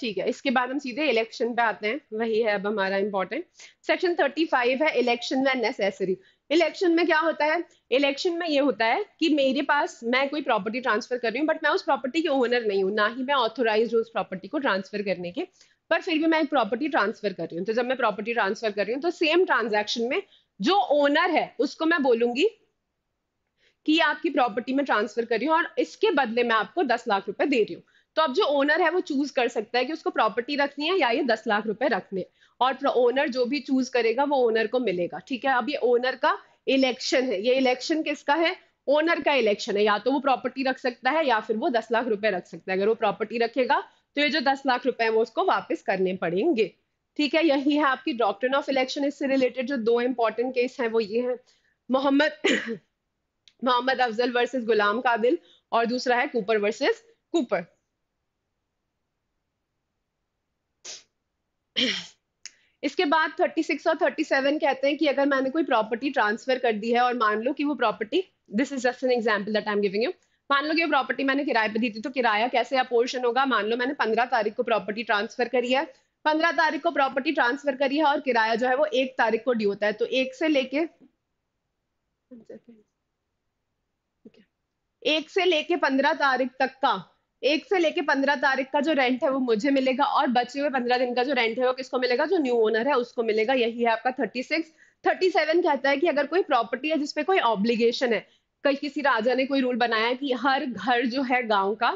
ठीक है इसके बाद हम सीधे इलेक्शन पे आते हैं वही है अब हमारा इंपॉर्टेंट सेक्शन 35 है इलेक्शन में नेसेसरी इलेक्शन में क्या होता है इलेक्शन में ये होता है कि मेरे पास मैं कोई प्रॉपर्टी ट्रांसफर कर रही हूँ बट मैं उस प्रॉपर्टी के ओनर नहीं हूँ ना ही मैं ऑथोराइज हूँ उस प्रॉपर्टी को ट्रांसफर करने के पर फिर भी मैं एक प्रॉपर्टी ट्रांसफर कर रही हूँ तो जब मैं प्रॉपर्टी ट्रांसफर कर रही हूँ तो सेम ट्रांजेक्शन में जो ओनर है उसको मैं बोलूंगी कि आपकी प्रॉपर्टी में ट्रांसफर कर रही हूँ और इसके बदले मैं आपको दस लाख रुपए दे रही हूँ तो अब जो ओनर है वो चूज कर सकता है कि उसको प्रॉपर्टी रखनी है या ये दस लाख रुपए रखने और ओनर जो भी चूज करेगा वो ओनर को मिलेगा ठीक है अब ये ओनर का इलेक्शन है ये इलेक्शन किसका है ओनर का इलेक्शन है या तो वो प्रॉपर्टी रख सकता है या फिर वो दस लाख रुपए रख सकता है अगर वो प्रॉपर्टी रखेगा तो ये जो दस लाख रुपए है वो उसको वापस करने पड़ेंगे ठीक है यही है आपकी डॉक्टर ऑफ इलेक्शन इससे रिलेटेड जो दो इंपॉर्टेंट केस हैं वो ये है मोहम्मद मोहम्मद अफजल वर्सेस गुलाम काबिल और दूसरा है कूपर वर्सेस कूपर इसके बाद 36 और 37 कहते हैं कि अगर मैंने कोई प्रॉपर्टी ट्रांसफर कर दी है और मान लो कि वो property this is just an example that I am giving you मान लो कि वो प्रॉपर्टी मैंने किराए पर दी थी तो किराया कैसे पोर्शन होगा मान लो मैंने पंद्रह तारीख को प्रॉपर्टी ट्रांसफर करी है पंद्रह तारीख को प्रॉपर्टी ट्रांसफर करी है और किराया जो है वो एक तारीख को ड्यू होता है तो एक से लेके एक से लेके पंद्रह तारीख तक का एक से लेके पंद्रह तारीख का जो रेंट है वो मुझे मिलेगा और बचे हुए पंद्रह दिन का जो रेंट है वो किसको मिलेगा जो न्यू ओनर है उसको मिलेगा यही है आपका थर्टी सिक्स थर्टी सेवन कहता है कि अगर कोई प्रॉपर्टी है जिसपे कोई ऑब्लिगेशन है कहीं किसी राजा ने कोई रूल बनाया कि हर घर जो है गाँव का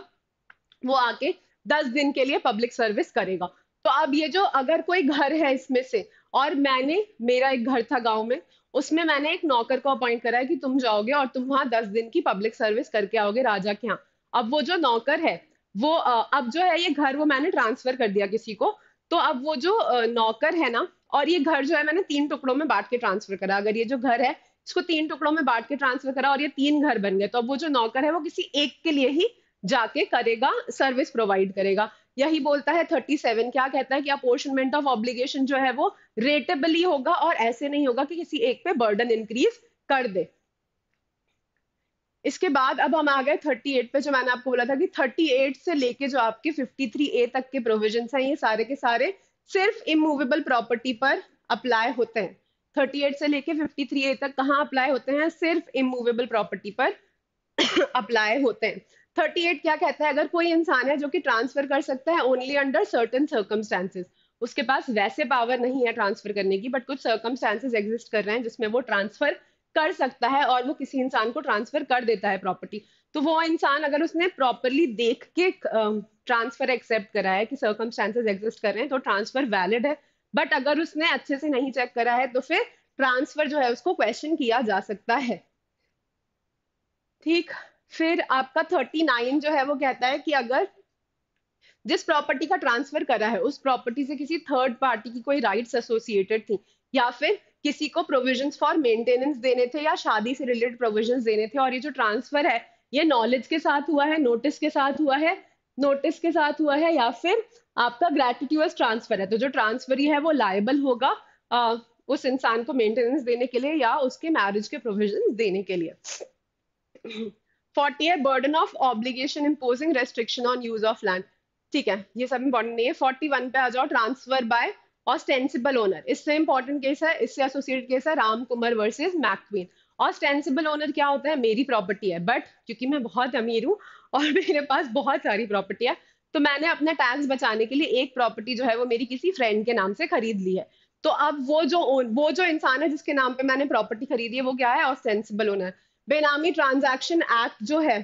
वो आके दस दिन के लिए पब्लिक सर्विस करेगा तो अब ये जो अगर कोई घर है इसमें से और मैंने मेरा एक घर था गाँव में उसमें मैंने एक नौकर को अपॉइंट करा है कि तुम जाओगे और तुम वहां दस दिन की पब्लिक सर्विस करके आओगे राजा के यहाँ अब वो जो नौकर है वो अब जो है ये घर वो मैंने ट्रांसफर कर दिया किसी को तो अब वो जो नौकर है ना और ये घर जो है मैंने तीन टुकड़ों में बांट के ट्रांसफर करा अगर ये जो घर है इसको तीन टुकड़ों में बांट के ट्रांसफर करा और ये तीन घर बन गए तो अब वो जो नौकर है वो किसी एक के लिए ही जाके करेगा सर्विस प्रोवाइड करेगा यही बोलता है थर्टी सेवन क्या कहता है कि अपोर्शनमेंट ऑफ ऑब्लिगेशन जो है वो रेटेबली होगा और ऐसे नहीं होगा कि किसी एक पे बर्डन इंक्रीज कर दे इसके बाद अब हम आ गए 38 पे जो मैंने आपको बोला था कि 38 से लेके जो आपके 53 ए तक के प्रोविजन हैं ये सारे के सारे सिर्फ इमूवेबल प्रॉपर्टी पर अप्लाई होते हैं 38 से लेके 53 ए तक कहाँ अप्लाई होते हैं सिर्फ इमूवेबल प्रॉपर्टी पर अप्लाई होते हैं 38 क्या कहता है अगर कोई इंसान है जो कि ट्रांसफर कर सकता है ओनली अंडर सर्टन सर्कमस्टांसेस उसके पास वैसे पावर नहीं है ट्रांसफर करने की बट कुछ सर्कमस्टांसेस एग्जिस्ट कर रहे हैं जिसमें वो ट्रांसफर कर सकता है और वो किसी इंसान को ट्रांसफर कर देता है प्रॉपर्टी तो वो इंसान अगर उसने प्रॉपरली देख के ट्रांसफर एक्सेप्ट करा है कि सर्कमस्टांसेस एग्जिस्ट कर रहे हैं तो ट्रांसफर वैलिड है बट अगर उसने अच्छे से नहीं चेक करा है तो फिर ट्रांसफर जो है उसको क्वेश्चन किया जा सकता है ठीक फिर आपका थर्टी नाइन जो है वो कहता है कि अगर जिस प्रॉपर्टी का ट्रांसफर करा है उस प्रॉपर्टी से किसी थर्ड पार्टी की कोई राइट्स एसोसिएटेड थी या फिर किसी को प्रोविजन फॉर मेंटेनेंस देने थे या शादी से रिलेटेड प्रोविजन देने थे और ये जो ट्रांसफर है ये नॉलेज के साथ हुआ है नोटिस के साथ हुआ है नोटिस के साथ हुआ है या फिर आपका ग्रेटिट्यूस ट्रांसफर है तो जो ट्रांसफर है वो लाइबल होगा आ, उस इंसान को मेंटेनेंस देने के लिए या उसके मैरिज के प्रोविजन देने के लिए फोर्टी है burden of obligation imposing restriction on use of land ठीक है ये सब इंपॉर्टेंट नहीं है फोर्टी वन पे आ जाओ ट्रांसफर बाय और स्टेंसिबल ओनर इससे इंपॉर्टेंट केस है इससे एसोसिएट केस है राम कुमार वर्सेज मैकवीन और स्टेंसिबल ओनर क्या होता है मेरी प्रॉपर्टी है बट क्योंकि मैं बहुत अमीर हूँ और मेरे पास बहुत सारी प्रॉपर्टी है तो मैंने अपना टैक्स बचाने के लिए एक प्रॉपर्टी जो है वो मेरी किसी फ्रेंड के नाम से खरीद ली है तो अब वो जो वो जो इंसान है जिसके नाम पे मैंने प्रॉपर्टी खरीदी है वो क्या है ostensible owner benami transaction act जो है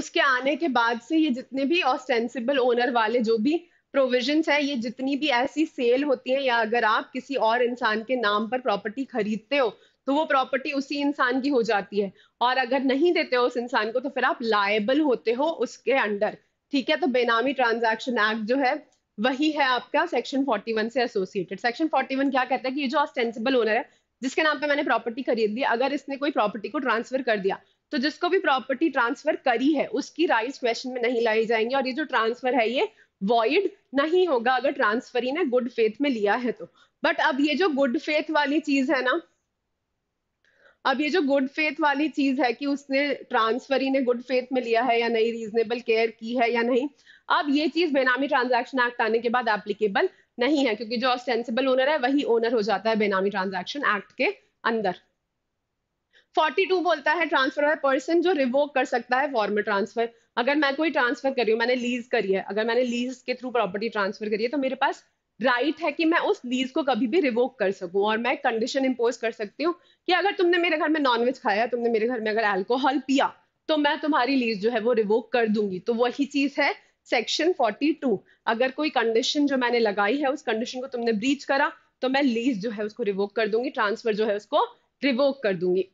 उसके आने के बाद से ये जितने भी ऑस्टेंसिबल ओनर वाले जो भी प्रोविजंस है ये जितनी भी ऐसी सेल होती है या अगर आप किसी और इंसान के नाम पर प्रॉपर्टी खरीदते हो तो वो प्रॉपर्टी उसी इंसान की हो जाती है और अगर नहीं देते हो उस इंसान को तो फिर आप लायबल होते हो उसके अंडर ठीक है तो बेनामी ट्रांजैक्शन एक्ट जो है वही है आपका सेक्शन 41 से एसोसिएटेड सेक्शन 41 क्या कहता है कि ये जो ऑस्टेंसिबल ओनर है जिसके नाम पे मैंने प्रॉपर्टी खरीद ली अगर इसने कोई प्रॉपर्टी को ट्रांसफर कर दिया तो जिसको भी प्रॉपर्टी ट्रांसफर करी है उसकी राइट क्वेश्चन में नहीं लाई जाएंगी और ये जो ट्रांसफर है ये वॉइड नहीं होगा अगर ट्रांसफरी ने गुड फेथ में लिया है तो बट अब ये जो गुड फेथ वाली चीज है ना अब ये जो गुड फेथ वाली चीज है कि उसने ट्रांसफरी ने गुड फेथ में लिया है या नहीं रीजनेबल केयर की है या नहीं अब ये चीज बेनामी ट्रांजैक्शन एक्ट आने के बाद एप्लीकेबल नहीं है क्योंकि जो ऑस्टेंसिबल ओनर है वही ओनर हो जाता है बेनामी ट्रांजैक्शन एक्ट के अंदर फोर्टी टू बोलता है ट्रांसफर पर्सन जो रिवोक कर सकता है फॉर्मल ट्रांसफर अगर मैं कोई ट्रांसफर करी हूँ मैंने लीज करी है अगर मैंने लीज के थ्रू प्रॉपर्टी ट्रांसफर करी है तो मेरे पास राइट right है कि मैं उस लीज को कभी भी रिवोक कर सकूं और मैं कंडीशन इम्पोज कर सकती हूँ कि अगर तुमने मेरे घर में नॉनवेज खाया तुमने मेरे घर में अगर अल्कोहल पिया तो मैं तुम्हारी लीज जो है वो रिवोक कर दूंगी तो वही चीज है सेक्शन 42 अगर कोई कंडीशन जो मैंने लगाई है उस कंडीशन को तुमने ब्रीच करा तो मैं लीज जो है उसको रिवोक कर दूंगी ट्रांसफर जो है उसको रिवोक कर दूंगी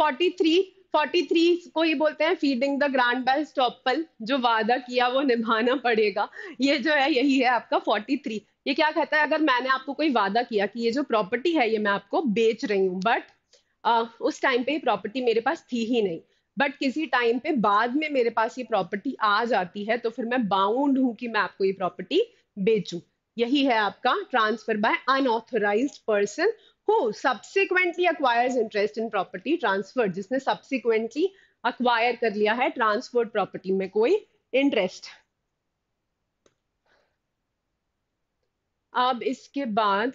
43 43 को ही बोलते हैं feeding the grant by estoppel जो वादा किया वो निभाना पड़ेगा ये जो है यही है आपका 43 ये क्या कहता है अगर मैंने आपको कोई वादा किया कि ये जो प्रॉपर्टी है ये मैं आपको बेच रही हूँ बट उस टाइम पे ये प्रॉपर्टी मेरे पास थी ही नहीं बट किसी टाइम पे बाद में मेरे पास ये प्रॉपर्टी आ जाती है तो फिर मैं बाउंड हूं कि मैं आपको ये प्रॉपर्टी बेचूं यही है आपका transfer by unauthorised person who subsequently acquires interest in property transfer जिसने सब्सिक्वेंटली अक्वायर कर लिया है ट्रांसफर प्रॉपर्टी में कोई इंटरेस्ट अब इसके बाद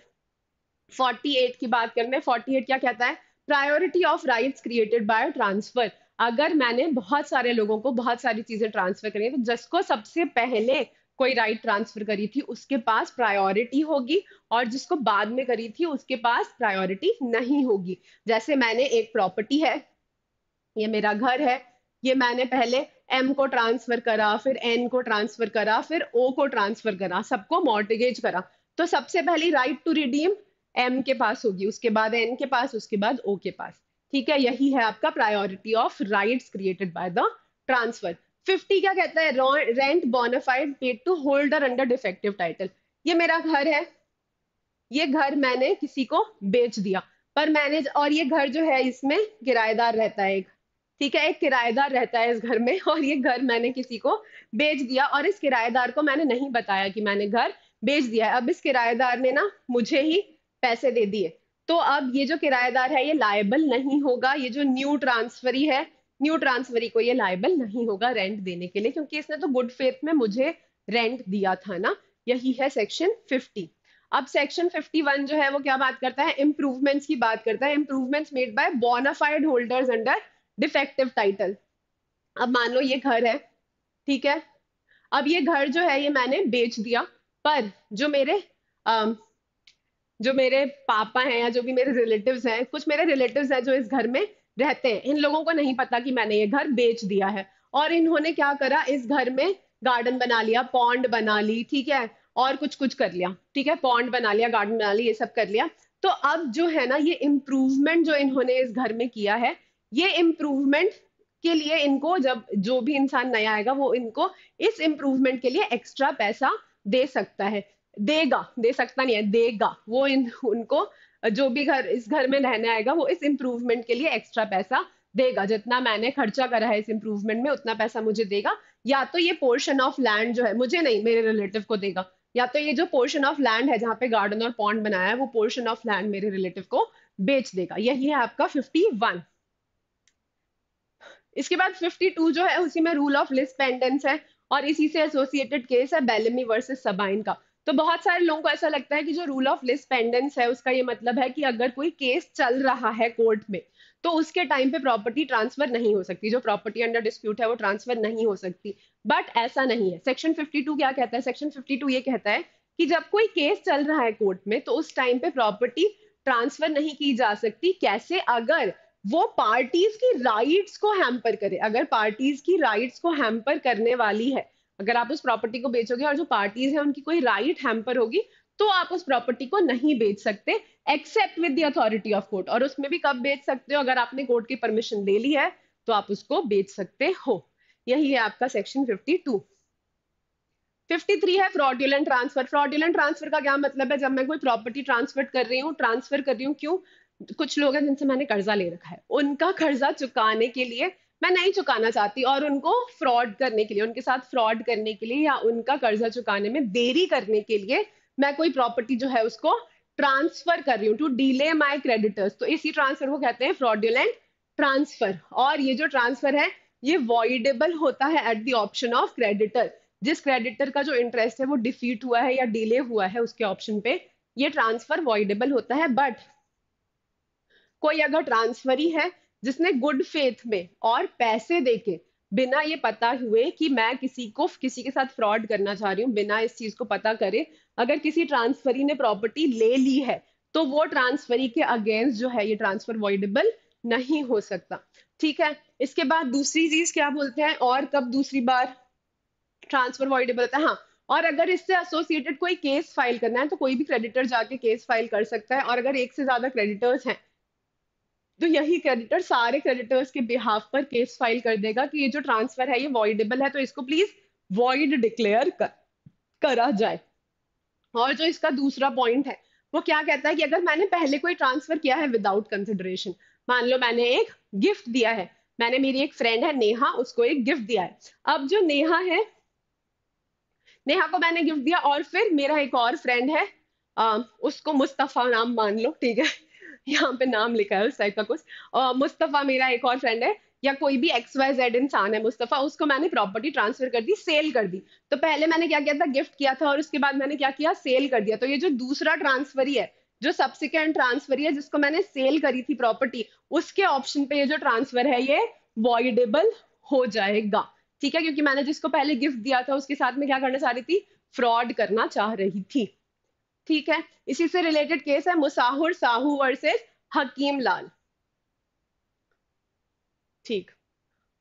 48 की बात करने 48 क्या कहता है priority of rights created by transfer अगर मैंने बहुत सारे लोगों को बहुत सारी चीजें ट्रांसफर करी है तो जिसको सबसे पहले कोई राइट ट्रांसफर करी थी उसके पास प्रायोरिटी होगी और जिसको बाद में करी थी उसके पास प्रायोरिटी नहीं होगी जैसे मैंने एक प्रॉपर्टी है ये मेरा घर है ये मैंने पहले एम को ट्रांसफर करा फिर एन को ट्रांसफर करा फिर ओ को ट्रांसफर करा सबको मॉर्टिगेज करा तो सबसे पहली राइट टू रिडीम एम के पास होगी उसके बाद एन के पास उसके बाद ओ के पास ठीक है यही है आपका priority of rights created by the transfer fifty क्या कहता है rent bona fide paid to holder under defective title ये मेरा घर है ये घर मैंने किसी को बेच दिया पर मैंने और ये घर जो है इसमें किराएदार रहता है एक ठीक है एक किराएदार रहता है इस घर में और ये घर मैंने किसी को बेच दिया और इस किराएदार को मैंने नहीं बताया कि मैंने घर बेच दिया है अब इस किराएदार ने ना मुझे ही पैसे दे दिए तो अब ये जो किराएदार है ये लायबल नहीं होगा ये जो न्यू ट्रांसफरी है न्यू ट्रांसफरी को ये लाइबल नहीं होगा रेंट देने के लिए क्योंकि इसने तो गुड फेथ में मुझे रेंट दिया था ना यही है सेक्शन 50 अब सेक्शन 51 जो है वो क्या बात करता है इंप्रूवमेंट्स की बात करता है improvements made by bona fide holders under defective title अब मान लो ये घर है ठीक है अब ये घर जो है ये मैंने बेच दिया पर जो मेरे आ, जो मेरे पापा हैं या जो भी मेरे रिलेटिव्स हैं कुछ मेरे रिलेटिव्स हैं जो इस घर में रहते हैं इन लोगों को नहीं पता कि मैंने ये घर बेच दिया है और इन्होंने क्या करा इस घर में गार्डन बना लिया पॉन्ड बना ली ठीक है और कुछ कुछ कर लिया ठीक है पॉन्ड बना लिया गार्डन बना लिया ये सब कर लिया तो अब जो है ना ये इम्प्रूवमेंट जो इन्होंने इस घर में किया है ये इम्प्रूवमेंट के लिए इनको जब जो भी इंसान नया आएगा वो इनको इस इम्प्रूवमेंट के लिए एक्स्ट्रा पैसा दे सकता है देगा दे सकता नहीं है देगा वो इन उनको जो भी घर इस घर में रहने आएगा वो इस इम्प्रूवमेंट के लिए एक्स्ट्रा पैसा देगा जितना मैंने खर्चा करा है इस इम्प्रूवमेंट में उतना पैसा मुझे देगा या तो ये पोर्शन ऑफ लैंड जो है मुझे नहीं मेरे रिलेटिव को देगा या तो ये जो पोर्शन ऑफ लैंड है जहाँ पे गार्डन और पॉन्ड बनाया है वो पोर्शन ऑफ लैंड मेरे रिलेटिव को बेच देगा यही है आपका फिफ्टी वन इसके बाद फिफ्टी टू जो है उसी में रूल ऑफ लिस्ट पेंडेंस है और इसी से एसोसिएटेड केस है बेलमी वर्सेस सबाइन का तो बहुत सारे लोगों को ऐसा लगता है कि जो रूल ऑफ लिस्ट पेंडेंस है उसका ये मतलब है कि अगर कोई केस चल रहा है कोर्ट में तो उसके टाइम पे प्रॉपर्टी ट्रांसफर नहीं हो सकती जो प्रॉपर्टी अंडर डिस्प्यूट है वो ट्रांसफर नहीं हो सकती बट ऐसा नहीं है सेक्शन 52 क्या कहता है सेक्शन 52 ये कहता है कि जब कोई केस चल रहा है कोर्ट में तो उस टाइम पे प्रॉपर्टी ट्रांसफर नहीं की जा सकती कैसे अगर वो पार्टीज की राइट्स को हैम्पर करे अगर पार्टीज की राइट्स को हैम्पर करने वाली है अगर आप उस प्रॉपर्टी को बेचोगे और जो पार्टीज है उनकी कोई राइट हैम्पर होगी तो आप उस प्रॉपर्टी को नहीं बेच सकते except with the authority of court और उसमें भी कब बेच सकते हो अगर आपने कोर्ट की परमिशन ले ली है तो आप उसको बेच सकते हो यही है आपका सेक्शन 52 53 है फ्रॉड्यूलेंट ट्रांसफर फ्रॉड्यूलेंट ट्रांसफर का क्या मतलब है जब मैं कोई प्रॉपर्टी ट्रांसफर कर रही हूँ ट्रांसफर कर रही हूँ क्यों कुछ लोग हैं जिनसे मैंने कर्जा ले रखा है उनका कर्जा चुकाने के लिए मैं नहीं चुकाना चाहती और उनको फ्रॉड करने के लिए उनके साथ फ्रॉड करने के लिए या उनका कर्जा चुकाने में देरी करने के लिए मैं कोई प्रॉपर्टी जो है उसको ट्रांसफर कर रही हूँ टू डीले माई क्रेडिटर्स तो इसी ट्रांसफर को कहते हैं फ्रॉड्यूलेंट ट्रांसफर और ये जो ट्रांसफर है ये वॉइडेबल होता है at the option of creditor जिस क्रेडिटर का जो इंटरेस्ट है वो डिफीट हुआ है या डिले हुआ है उसके ऑप्शन पे ये ट्रांसफर वॉइडेबल होता है बट कोई अगर ट्रांसफर ही है जिसने गुड फेथ में और पैसे देके बिना ये पता हुए कि मैं किसी को किसी के साथ फ्रॉड करना चाह रही हूँ बिना इस चीज को पता करे अगर किसी ट्रांसफरी ने प्रॉपर्टी ले ली है तो वो ट्रांसफरी के अगेंस्ट जो है ये ट्रांसफर वॉइडेबल नहीं हो सकता ठीक है इसके बाद दूसरी चीज क्या बोलते हैं और कब दूसरी बार ट्रांसफर वॉइडेबल होता है हाँ और अगर इससे एसोसिएटेड कोई केस फाइल करना है तो कोई भी क्रेडिटर जाके केस फाइल कर सकता है और अगर एक से ज्यादा क्रेडिटर्स हैं तो यही क्रेडिटर सारे क्रेडिटर्स के बिहाफ पर केस फाइल कर देगा कि ये जो ट्रांसफर है ये वॉइडेबल है तो इसको प्लीज वॉइड डिक्लेयर कर, करा जाए और जो इसका दूसरा पॉइंट है वो क्या कहता है कि अगर मैंने पहले कोई ट्रांसफर किया है विदाउट कंसिडरेशन मान लो मैंने एक गिफ्ट दिया है मैंने मेरी एक फ्रेंड है नेहा उसको एक गिफ्ट दिया है अब जो नेहा है नेहा को मैंने गिफ्ट दिया और फिर मेरा एक और फ्रेंड है आ, उसको मुस्तफा नाम मान लो ठीक है यहाँ पे नाम लिखा है उस टाइप का कुछ और मुस्तफ़ा मेरा एक और फ्रेंड है या कोई भी एक्स वाई जेड इंसान है मुस्तफ़ा उसको मैंने प्रॉपर्टी ट्रांसफर कर दी सेल कर दी तो पहले मैंने क्या किया था गिफ्ट किया था और उसके बाद मैंने क्या किया सेल कर दिया तो ये जो दूसरा ट्रांसफर ही है जो सब्सिक्वेंट ट्रांसफर है जिसको मैंने सेल करी थी प्रॉपर्टी उसके ऑप्शन पे ये जो ट्रांसफर है ये वॉइडेबल हो जाएगा ठीक है क्योंकि मैंने जिसको पहले गिफ्ट दिया था उसके साथ में क्या करना चाह रही थी फ्रॉड करना चाह रही थी ठीक है इसी से रिलेटेड केस है मुसाहुर साहू वर्सेस हकीम लाल ठीक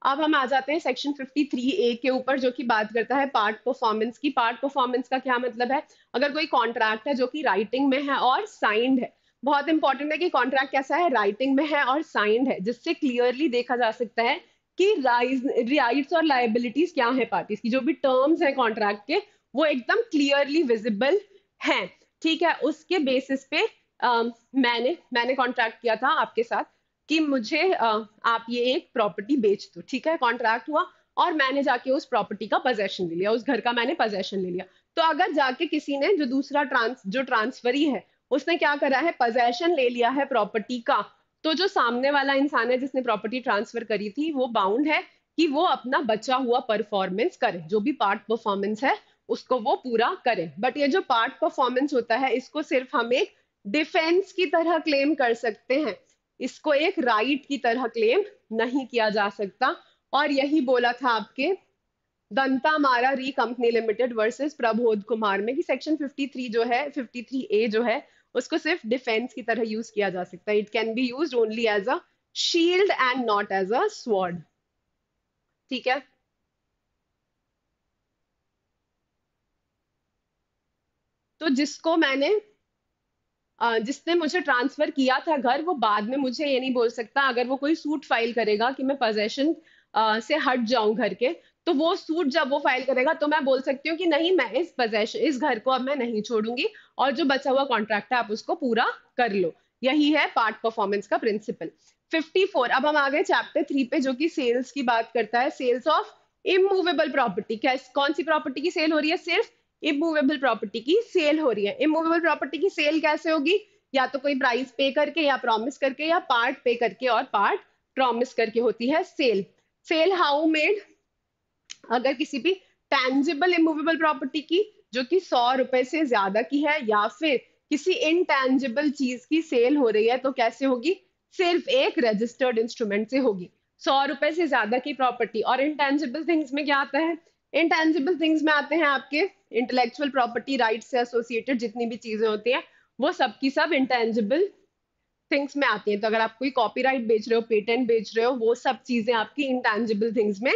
अब हम आ जाते हैं सेक्शन 53 ए के ऊपर जो कि बात करता है पार्ट परफॉर्मेंस की पार्ट परफॉर्मेंस का क्या मतलब है अगर कोई कॉन्ट्रैक्ट है जो कि राइटिंग में है और साइंड है बहुत इंपॉर्टेंट है कि कॉन्ट्रैक्ट कैसा है राइटिंग में है और साइंड है जिससे क्लियरली देखा जा सकता है कि राइट्स और लाइबिलिटीज क्या है पार्टीज की जो भी टर्म्स है कॉन्ट्रैक्ट के वो एकदम क्लियरली विजिबल हैं ठीक है उसके बेसिस पे आ, मैंने मैंने कॉन्ट्रैक्ट किया था आपके साथ कि मुझे आ, आप ये एक प्रॉपर्टी बेच दो ठीक है कॉन्ट्रैक्ट हुआ और मैंने जाके उस प्रॉपर्टी का पोजेशन ले लिया उस घर का मैंने पोजेशन ले लिया तो अगर जाके किसी ने जो दूसरा ट्रांस जो ट्रांसफरी है उसने क्या करा है पोजेशन ले लिया है प्रॉपर्टी का तो जो सामने वाला इंसान है जिसने प्रॉपर्टी ट्रांसफर करी थी वो बाउंड है कि वो अपना बचा हुआ परफॉर्मेंस करे जो भी पार्ट परफॉर्मेंस है उसको वो पूरा करें बट ये जो पार्ट परफॉर्मेंस होता है इसको सिर्फ हम एक डिफेंस की तरह क्लेम कर सकते हैं इसको एक राइट right की तरह क्लेम नहीं किया जा सकता और यही बोला था आपके दंता मारा री company limited versus Prabodh Kumar में कि सेक्शन 53 जो है 53 ए जो है उसको सिर्फ डिफेंस की तरह यूज किया जा सकता है it can be use only as a shield and not as a sword ठीक है तो जिसको मैंने जिसने मुझे ट्रांसफर किया था घर वो बाद में मुझे ये नहीं बोल सकता अगर वो कोई सूट फाइल करेगा कि मैं पोजेशन से हट जाऊं घर के तो वो सूट जब वो फाइल करेगा तो मैं बोल सकती हूँ कि नहीं मैं इस पोजेशन इस घर को अब मैं नहीं छोड़ूंगी और जो बचा हुआ कॉन्ट्रैक्ट है आप उसको पूरा कर लो यही है पार्ट परफॉर्मेंस का प्रिंसिपल 54 अब हम आ गए चैप्टर थ्री पे जो कि सेल्स की बात करता है सेल्स ऑफ इमूवेबल प्रॉपर्टी कौन सी प्रॉपर्टी की सेल हो रही है सिर्फ इमूवेबल प्रॉपर्टी की सेल हो रही है इमूवेबल प्रॉपर्टी की सेल कैसे होगी या तो कोई प्राइस पे करके या प्रॉमिस करके या पार्ट पे करके और पार्ट प्रॉमिस करके होती है सेल सेल हाउ मेड अगर किसी भी टैंजिबल इमूवेबल प्रॉपर्टी की जो कि सौ रुपए से ज्यादा की है या फिर किसी इनटैंजिबल चीज की सेल हो रही है तो कैसे होगी सिर्फ एक रजिस्टर्ड इंस्ट्रूमेंट से होगी सौ रुपए से ज्यादा की प्रॉपर्टी और इनटैंजिबल थिंग्स में क्या आता है इनटैंजिबल थिंग्स में आते हैं आपके इंटेलेक्चुअल प्रॉपर्टी राइट से एसोसिएटेड जितनी भी चीजें होती हैं वो सबकी सब इंटेंजिबल थिंग्स में आती हैं तो अगर आप कोई कॉपीराइट बेच रहे हो पेटेंट बेच रहे हो वो सब चीजें आपकी इंटेंजिबल थिंग्स में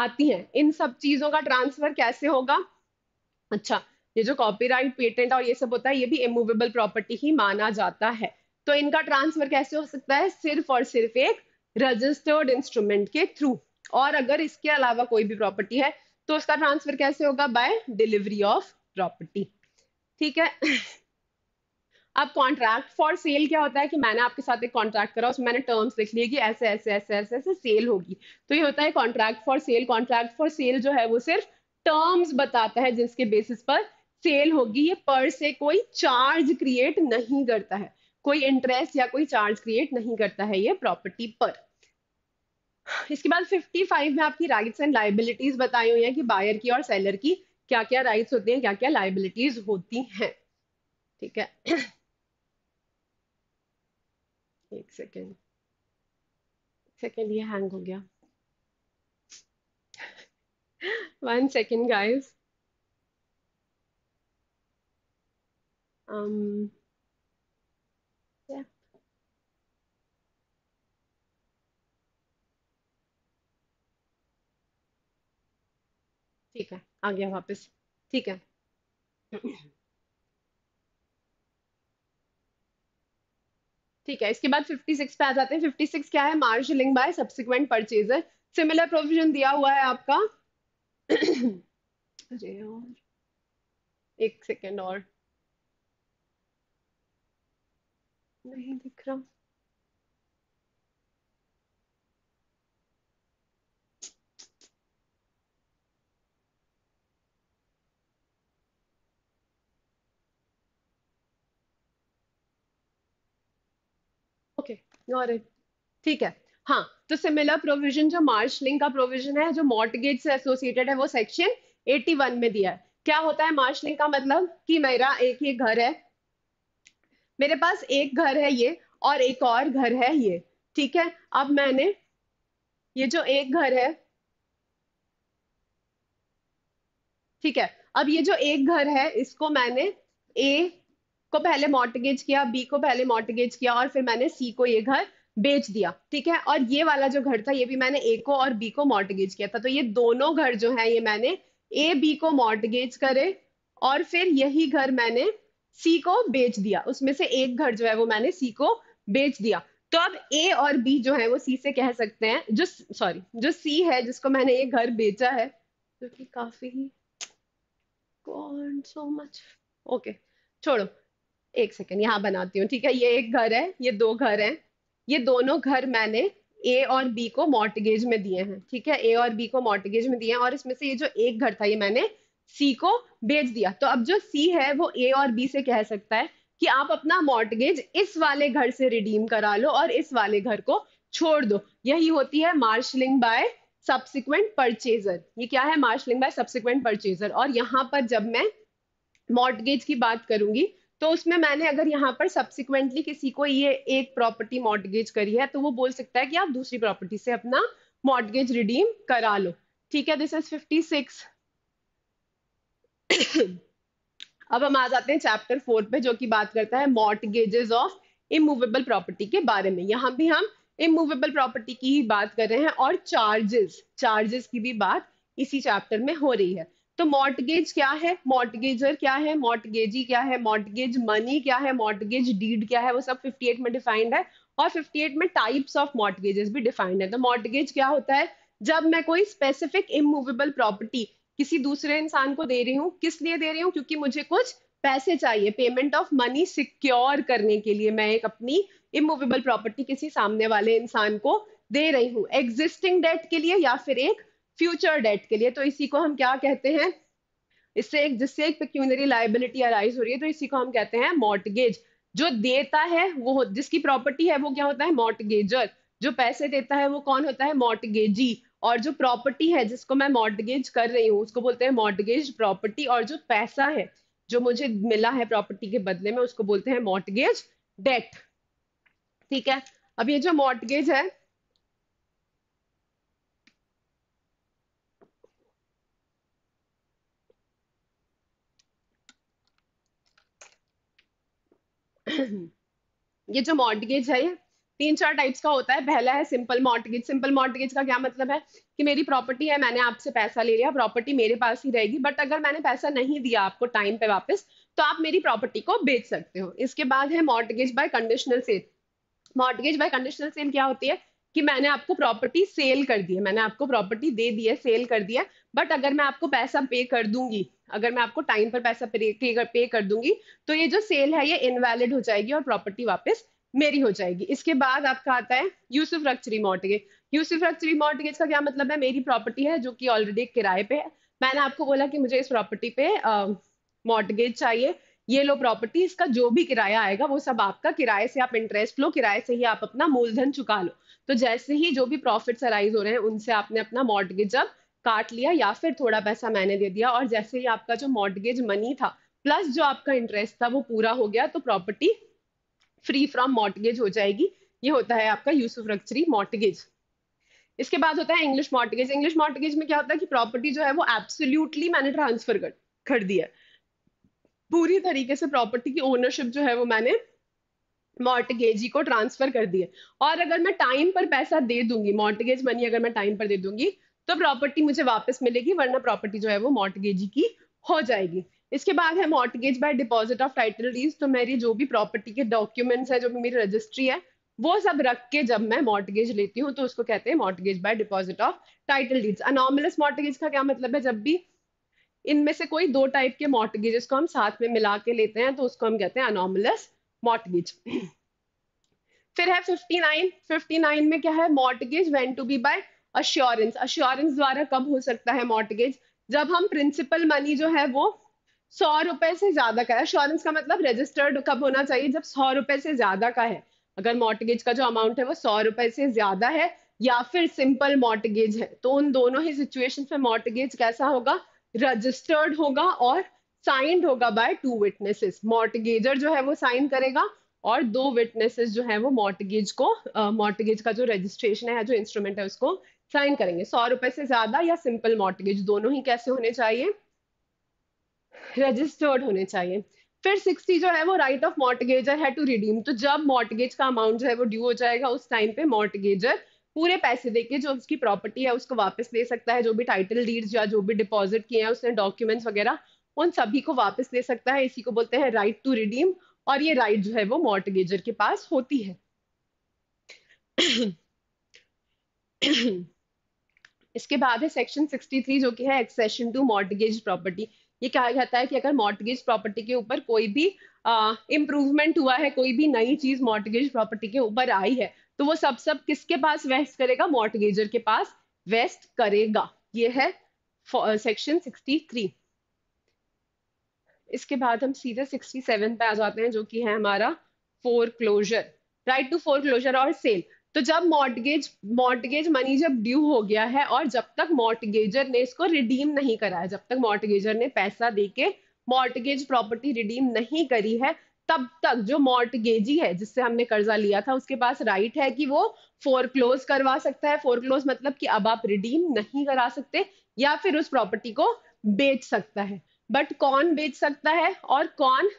आती हैं इन सब चीजों का ट्रांसफर कैसे होगा अच्छा ये जो कॉपी पेटेंट और ये सब होता है ये भी इमूवेबल प्रॉपर्टी ही माना जाता है तो इनका ट्रांसफर कैसे हो सकता है सिर्फ और सिर्फ एक रजिस्टर्ड इंस्ट्रूमेंट के थ्रू और अगर इसके अलावा कोई भी प्रॉपर्टी है तो उसका ट्रांसफर कैसे होगा बाय डिलीवरी ऑफ प्रॉपर्टी ठीक है अब कॉन्ट्रैक्ट फॉर सेल क्या होता है कि मैंने आपके साथ एक कॉन्ट्रैक्ट करा उसमें मैंने टर्म्स लिख लिए कि ऐसे ऐसे ऐसे ऐसे ऐसे सेल होगी तो ये होता है contract for sale contract for sale जो है वो सिर्फ टर्म्स बताता है जिसके बेसिस पर सेल होगी ये पर से कोई चार्ज क्रिएट नहीं करता है कोई इंटरेस्ट या कोई चार्ज क्रिएट नहीं करता है ये प्रॉपर्टी पर इसके बाद 55 में आपकी राइट्स एंड लाइबिलिटीज बताई हुई है कि बायर की और सेलर की क्या क्या राइट्स होती हैं क्या क्या लाइबिलिटीज होती हैं ठीक है एक सेकेंड सेकेंड ये हैंग हो गया वन सेकेंड गाइज um ठीक है आ गया वापस ठीक है ठीक है इसके बाद 56 पे आ जाते हैं 56 क्या है marshalling by subsequent purchaser similar provision दिया हुआ है आपका अरे और एक सेकेंड और नहीं दिख रहा ठीक है हाँ तो सिमिलर प्रोविजन जो मार्च लिंक का प्रोविजन है जो मॉर्टगेज से एसोसिएटेड है वो सेक्शन 81 में दिया है क्या होता है मार्च लिंक का मतलब कि मेरा एक ही घर है मेरे पास एक घर है ये और एक और घर है ये ठीक है अब मैंने ये जो एक घर है ठीक है अब ये जो एक घर है इसको मैंने ए को पहले मॉर्टगेज किया बी को पहले मॉर्टगेज किया और फिर मैंने सी को ये घर बेच दिया ठीक है और ये वाला जो घर था ये भी मैंने ए को और बी को मॉर्टगेज किया था तो ये दोनों घर जो है ये मैंने ए बी को मॉर्टगेज करे और फिर यही घर मैंने सी को बेच दिया उसमें से एक घर जो है वो मैंने सी को बेच दिया तो अब ए और बी जो है वो सी से कह सकते हैं जो सॉरी जो सी है जिसको मैंने ये घर बेचा है जो कि काफी सो मच ओके छोड़ो एक सेकेंड यहाँ बनाती हूँ ठीक है ये एक घर है ये दो घर हैं ये दोनों घर मैंने ए और बी को मॉर्टगेज में दिए हैं ठीक है ए और बी को मॉर्टगेज में दिए हैं और इसमें से ये जो एक घर था ये मैंने सी को बेच दिया तो अब जो सी है वो ए और बी से कह सकता है कि आप अपना मॉर्टगेज इस वाले घर से रिडीम करा लो और इस वाले घर को छोड़ दो यही होती है मार्शलिंग बाय सब्सिक्वेंट परचेजर ये क्या है मार्शलिंग बाय सब्सिक्वेंट परचेजर और यहाँ पर जब मैं मॉर्टगेज की बात करूंगी तो उसमें मैंने अगर यहाँ पर सब्सिक्वेंटली किसी को ये एक प्रॉपर्टी मॉडगेज करी है तो वो बोल सकता है कि आप दूसरी प्रॉपर्टी से अपना मॉडगेज रिडीम करा लो ठीक है दिस इज फिफ्टी सिक्स अब हम आ जाते हैं चैप्टर फोर पे जो कि बात करता है मॉडगेजेस ऑफ इमूवेबल प्रॉपर्टी के बारे में यहाँ भी हम इमूवेबल प्रॉपर्टी की ही बात कर रहे हैं और चार्जेस चार्जेस की भी बात इसी चैप्टर में हो रही है तो मॉर्टगेज क्या है मॉर्टगेजर क्या है मॉर्टगेजी क्या है मॉर्टगेज मनी क्या है मॉर्टगेज डीड क्या है वो सब 58 में डिफाइंड है और 58 में टाइप्स ऑफ मॉर्टगेजेस भी डिफाइंड है तो मॉर्टगेज क्या होता है जब मैं कोई स्पेसिफिक इमूवेबल प्रॉपर्टी किसी दूसरे इंसान को दे रही हूँ किस लिए दे रही हूँ क्योंकि मुझे कुछ पैसे चाहिए पेमेंट ऑफ मनी सिक्योर करने के लिए मैं एक अपनी इमूवेबल प्रॉपर्टी किसी सामने वाले इंसान को दे रही हूँ एग्जिस्टिंग डेट के लिए या फिर एक फ्यूचर डेट के लिए तो इसी को हम क्या कहते हैं इससे एक जिससे एक पिक्यूनरी लाइबिलिटी अराइज हो रही है तो इसी को हम कहते हैं मॉर्टगेज जो देता है वो जिसकी प्रॉपर्टी है वो क्या होता है मॉर्टगेजर जो पैसे देता है वो कौन होता है मॉर्टगेजी और जो प्रॉपर्टी है जिसको मैं मॉर्टगेज कर रही हूँ उसको बोलते हैं मॉर्टगेज प्रॉपर्टी और जो पैसा है जो मुझे मिला है प्रॉपर्टी के बदले में उसको बोलते हैं मॉर्टगेज डेट ठीक है अब ये जो मॉर्टगेज है ये जो मॉर्टगेज है ये तीन चार टाइप्स का होता है पहला है सिंपल मॉर्टगेज सिंपल मॉर्टगेज का क्या मतलब है कि मेरी प्रॉपर्टी है मैंने आपसे पैसा ले लिया प्रॉपर्टी मेरे पास ही रहेगी बट अगर मैंने पैसा नहीं दिया आपको टाइम पे वापस तो आप मेरी प्रॉपर्टी को बेच सकते हो इसके बाद है mortgage by conditional sale mortgage by conditional sale क्या होती है कि मैंने आपको प्रॉपर्टी सेल कर दी है मैंने आपको प्रॉपर्टी दे दी है सेल कर दिया बट अगर मैं आपको पैसा पे कर दूंगी अगर मैं आपको टाइम पर पैसा पे कर, दूंगी तो ये जो सेल है ये इनवैलिड हो जाएगी और प्रॉपर्टी वापस मेरी हो जाएगी इसके बाद आपका आता है usufructuary mortgage usufructuary mortgage का क्या मतलब है मेरी प्रॉपर्टी है जो कि ऑलरेडी किराए पे है मैंने आपको बोला कि मुझे इस प्रॉपर्टी पे मॉर्टगेज चाहिए ये लो प्रॉपर्टी इसका जो भी किराया आएगा वो सब आपका किराए से आप इंटरेस्ट लो किराए से ही आप अपना मूलधन चुका लो तो जैसे ही जो भी प्रॉफिट्स अराइज हो रहे हैं उनसे आपने अपना मॉर्टगेज अब काट लिया या फिर थोड़ा पैसा मैंने दे दिया और जैसे ही आपका जो मॉडगेज मनी था प्लस जो आपका इंटरेस्ट था वो पूरा हो गया तो प्रॉपर्टी फ्री फ्रॉम मॉडगेज हो जाएगी ये होता है आपका यूसुफ रक्चरी मॉडगेज इसके बाद होता है इंग्लिश मॉडगेज इंग्लिश मॉडगेज में क्या होता है कि प्रॉपर्टी जो है वो एब्सोल्यूटली मैंने ट्रांसफर कर कर दिया पूरी तरीके से प्रॉपर्टी की ओनरशिप जो है वो मैंने मॉर्टगेजी को ट्रांसफर कर दिए और अगर मैं टाइम पर पैसा दे दूंगी मॉर्टगेज मनी अगर मैं टाइम पर दे दूंगी तो प्रॉपर्टी मुझे वापस मिलेगी वरना प्रॉपर्टी जो है वो मॉर्टगेज की हो जाएगी इसके बाद है mortgage by deposit of title deeds तो मेरी जो भी प्रॉपर्टी के डॉक्यूमेंट्स है जो भी मेरी रजिस्ट्री है वो सब रख के जब मैं मॉर्टगेज लेती हूँ तो उसको कहते हैं mortgage by deposit of title deeds anomalous mortgage का क्या मतलब है जब भी इनमें से कोई दो टाइप के मॉटगेजेस को हम साथ में मिला के लेते हैं तो उसको हम कहते हैं अनोमलस मॉर्टगेज फिर है फिफ्टी नाइन में क्या है mortgage when to be by assurance assurance द्वारा कब हो सकता है मॉर्टगेज जब हम प्रिंसिपल मनी जो है वो सौ रुपए से ज्यादा का है अश्योरेंस का मतलब रजिस्टर्ड कब होना चाहिए जब सौ रुपए से ज्यादा का है अगर मॉर्टगेज का जो अमाउंट है वो सौ रुपए से ज्यादा है या फिर सिंपल मॉर्टगेज है तो उन दोनों ही सिचुएशन में मॉर्टगेज कैसा होगा रजिस्टर्ड होगा और साइंड होगा बाय टू विटनेसेस मॉर्टगेजर जो है वो साइन करेगा और दो विटनेसेस जो है वो मॉर्टगेज को मॉर्टगेज uh, का जो रजिस्ट्रेशन है जो इंस्ट्रूमेंट है उसको साइन करेंगे सौ रुपए से ज्यादा या सिंपल मॉर्टगेज दोनों ही कैसे होने चाहिए रजिस्टर्ड होने चाहिए फिर सिक्सटी जो है वो राइट ऑफ मॉर्टगेजर है टू रिडीम तो जब मॉर्टगेज का अमाउंट जो है वो ड्यू हो जाएगा उस टाइम पे मॉर्टगेजर पूरे पैसे देके जो उसकी प्रॉपर्टी है उसको वापस ले सकता है जो भी टाइटल डीड्स या जो भी डिपॉजिट किए हैं उसने डॉक्यूमेंट्स वगैरह उन सभी को वापस ले सकता है इसी को बोलते हैं राइट टू रिडीम और ये राइट जो है वो मॉर्टगेजर के पास होती है इसके बाद है सेक्शन 63 जो कि है एक्सेशन टू मॉर्टगेज प्रॉपर्टी ये कहा जाता है कि अगर मॉर्टगेज प्रॉपर्टी के ऊपर कोई भी इम्प्रूवमेंट हुआ है कोई भी नई चीज मॉर्टगेज प्रॉपर्टी के ऊपर आई है तो वो सब सब किसके पास वेस्ट करेगा मॉर्टगेजर के पास वेस्ट करेगा ये है सेक्शन सिक्सटी इसके बाद हम सीधे 67 पे आ जाते हैं जो कि है हमारा foreclosure right to foreclosure और सेल तो जब मॉर्टगेज मॉर्टगेज मनी जब ड्यू हो गया है और जब तक मॉर्टगेजर ने इसको रिडीम नहीं कराया जब तक मॉर्टगेजर ने पैसा दे के मॉर्टगेज प्रॉपर्टी रिडीम नहीं करी है तब तक जो मॉर्टगेजी है जिससे हमने कर्जा लिया था उसके पास राइट है कि वो फोर क्लोज करवा सकता है फोर क्लोज मतलब कि अब आप रिडीम नहीं करा सकते या फिर उस प्रॉपर्टी को बेच सकता है बट कौन बेच सकता है और कौन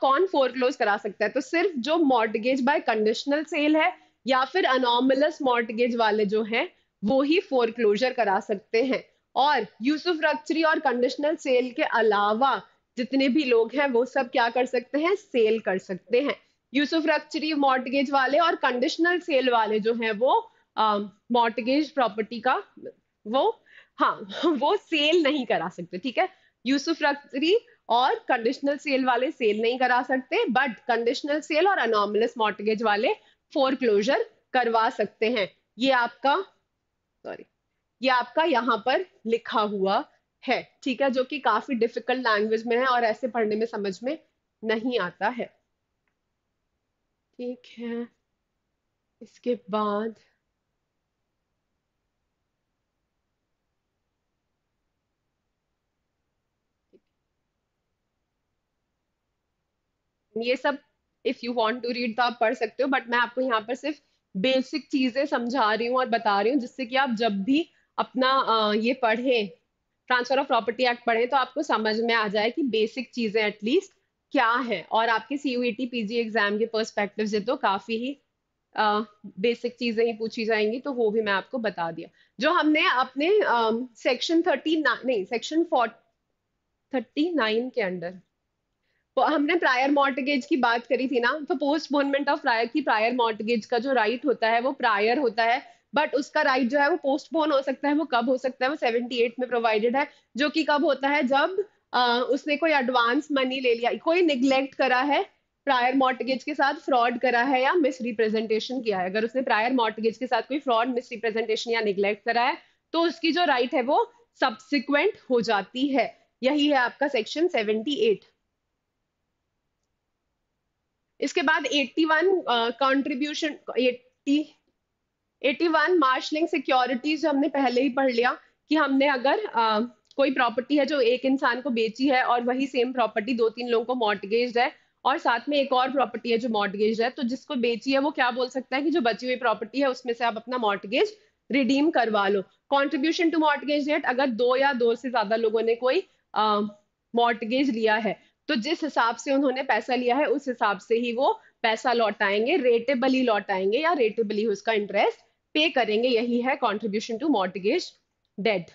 कौन फोर क्लोज करा सकता है तो सिर्फ जो मॉर्टगेज बाय कंडीशनल सेल है या फिर अनोमलस मॉर्टगेज वाले जो हैं वो ही फोरक्लोजर करा सकते हैं और यूसुफ रक्चरी और कंडीशनल सेल के अलावा जितने भी लोग हैं वो सब क्या कर सकते हैं सेल कर सकते हैं यूसुफ रक्चरी मॉर्टगेज वाले और कंडीशनल सेल वाले जो हैं वो मॉर्टगेज प्रॉपर्टी का वो हाँ वो सेल नहीं करा सकते ठीक है यूसुफ रक्चरी और कंडीशनल सेल वाले सेल नहीं करा सकते बट कंडीशनल सेल और अनोमलस मॉर्टगेज वाले फोरक्लोजर करवा सकते हैं ये आपका सॉरी ये आपका यहाँ पर लिखा हुआ है ठीक है जो कि काफी डिफिकल्ट लैंग्वेज में है और ऐसे पढ़ने में समझ में नहीं आता है ठीक है इसके बाद ये सब if you want to read तो आप पढ़ सकते हो बट मैं आपको यहाँ पर सिर्फ बेसिक चीजें समझा रही हूँ और बता रही हूँ जिससे कि आप जब भी अपना ये पढ़े ट्रांसफर ऑफ प्रॉपर्टी एक्ट पढ़े तो आपको समझ में आ जाए कि बेसिक चीजें एटलीस्ट क्या है और आपके सी यू पीजी एग्जाम के परस्पेक्टिव से तो काफी ही बेसिक चीजें ही पूछी जाएंगी तो वो भी मैं आपको बता दिया जो हमने अपने सेक्शन थर्टी नहीं सेक्शन फोर्ट थर्टी नाइन के अंडर हमने प्रायर मॉर्टगेज की बात करी थी ना तो पोस्टपोनमेंट ऑफ प्रायर की प्रायर मॉर्टगेज का जो राइट होता है वो प्रायर होता है बट उसका राइट जो है वो पोस्टपोन हो सकता है वो कब हो सकता है वो 78 में प्रोवाइडेड है जो कि कब होता है जब आ, उसने कोई एडवांस मनी ले लिया कोई निग्लेक्ट करा है प्रायर मॉर्टगेज के साथ फ्रॉड करा है या मिस रिप्रेजेंटेशन किया है अगर उसने प्रायर मॉर्टगेज के साथ कोई फ्रॉड मिस रिप्रेजेंटेशन या निग्लेक्ट करा है तो उसकी जो राइट है वो सब्सिक्वेंट हो जाती है यही है आपका सेक्शन एट इसके बाद 81 contribution eighty eighty one marshalling securities हमने पहले ही पढ़ लिया कि हमने अगर uh, कोई प्रॉपर्टी है जो एक इंसान को बेची है और वही सेम प्रॉपर्टी दो तीन लोगों को मॉर्टगेज है और साथ में एक और प्रॉपर्टी है जो मॉर्टगेज है तो जिसको बेची है वो क्या बोल सकता है कि जो बची हुई प्रॉपर्टी है उसमें से आप अपना मॉर्टगेज रिडीम करवा लो कॉन्ट्रीब्यूशन टू मॉर्टगेज रेट अगर दो या दो से ज्यादा लोगों ने कोई मॉर्टगेज uh, लिया है तो जिस हिसाब से उन्होंने पैसा लिया है उस हिसाब से ही वो पैसा लौटाएंगे रेटेबली लौटाएंगे या रेटेबली उसका इंटरेस्ट पे करेंगे यही है कॉन्ट्रीब्यूशन टू मॉर्टगेज डेट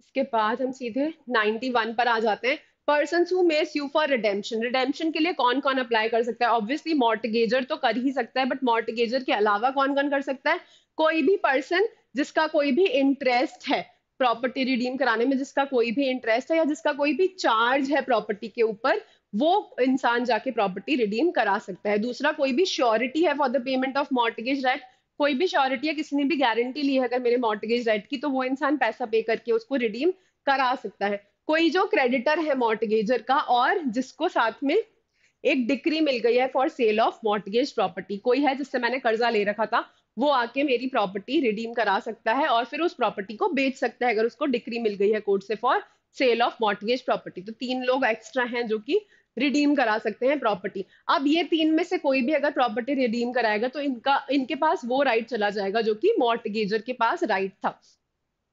इसके बाद हम सीधे 91 पर आ जाते हैं person who may sue for redemption redemption के लिए कौन कौन अप्लाई कर सकता है ऑब्वियसली मॉर्टगेजर तो कर ही सकता है बट मॉर्टगेजर के अलावा कौन कौन कर सकता है कोई भी पर्सन जिसका कोई भी इंटरेस्ट है प्रॉपर्टी रिडीम कराने में जिसका कोई भी इंटरेस्ट है या जिसका कोई भी चार्ज है प्रॉपर्टी के ऊपर वो इंसान जाके प्रॉपर्टी रिडीम करा सकता है दूसरा कोई भी श्योरिटी है for the payment of mortgage debt कोई भी श्योरिटी या किसी ने भी गारंटी ली है अगर मेरे मॉर्टगेज रेट की तो वो इंसान पैसा पे करके उसको रिडीम करा सकता है कोई जो क्रेडिटर है मॉर्टगेजर का और जिसको साथ में एक डिक्री मिल गई है for sale of mortgage property कोई है जिससे मैंने कर्जा ले रखा था वो आके मेरी प्रॉपर्टी रिडीम करा सकता है और फिर उस प्रॉपर्टी को बेच सकता है अगर उसको डिक्री मिल गई है कोर्ट से for sale of mortgage property तो तीन लोग एक्स्ट्रा हैं जो कि रिडीम करा सकते हैं प्रॉपर्टी अब ये तीन में से कोई भी अगर प्रॉपर्टी रिडीम कराएगा तो इनका इनके पास वो राइट चला जाएगा जो कि मॉर्टगेजर के पास राइट था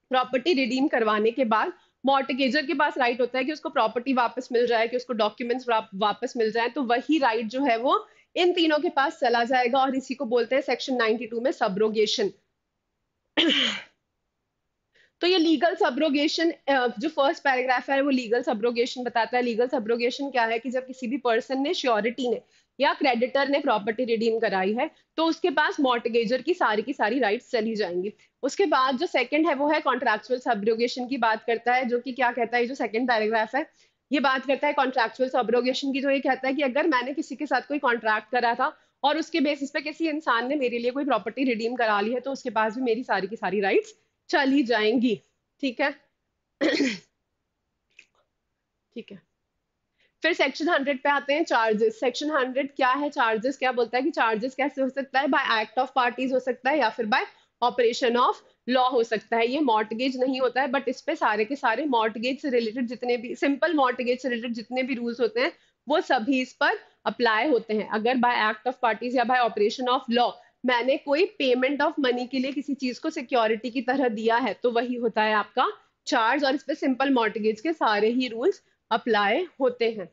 प्रॉपर्टी रिडीम करवाने के बाद मॉर्टगेजर के पास राइट होता है कि उसको प्रॉपर्टी वापस मिल जाए कि उसको डॉक्यूमेंट्स वापस मिल जाए तो वही राइट जो है वो इन तीनों के पास चला जाएगा और इसी को बोलते हैं सेक्शन 92 में सब्रोगेशन तो ये लीगल सब्रोगेशन जो फर्स्ट पैराग्राफ है वो लीगल सब्रोगेशन बताता है लीगल सब्रोगेशन क्या है कि जब किसी भी पर्सन ने श्योरिटी ने या क्रेडिटर ने प्रॉपर्टी रिडीम कराई है तो उसके पास मोर्टगेजर की सारी की सारी राइट्स चली जाएंगी उसके बाद जो सेकंड है वो है कॉन्ट्रेक्चुअल सब्रोगेशन की बात करता है जो कि क्या कहता है जो सेकंड पैराग्राफ है ये बात करता है कॉन्ट्रेक्चुअल सब्रोगेशन की जो ये कहता है कि अगर मैंने किसी के साथ कोई कॉन्ट्रैक्ट करा था और उसके बेसिस पे किसी इंसान ने मेरे लिए कोई प्रॉपर्टी रिडीम करा ली है तो उसके पास भी मेरी सारी की सारी राइट्स चली जाएंगी ठीक है ठीक है फिर सेक्शन हंड्रेड पे आते हैं चार्जेस सेक्शन हंड्रेड क्या है चार्जेस क्या बोलता है कि चार्जेस कैसे हो सकता है बाय एक्ट ऑफ पार्टीज हो सकता है या फिर बाय ऑपरेशन ऑफ लॉ हो सकता है ये मॉर्टगेज नहीं होता है बट इस पे सारे के सारे मॉर्टगेज से रिलेटेड जितने भी सिंपल मॉर्टगेज से रिलेटेड जितने भी रूल्स होते हैं वो सभी इस पर अप्लाई होते हैं अगर बाय एक्ट ऑफ पार्टीज या बाय ऑपरेशन ऑफ लॉ मैंने कोई पेमेंट ऑफ मनी के लिए किसी चीज को सिक्योरिटी की तरह दिया है तो वही होता है आपका चार्ज और इस पे सिंपल मॉर्टगेज के सारे ही रूल्स अप्लाई होते हैं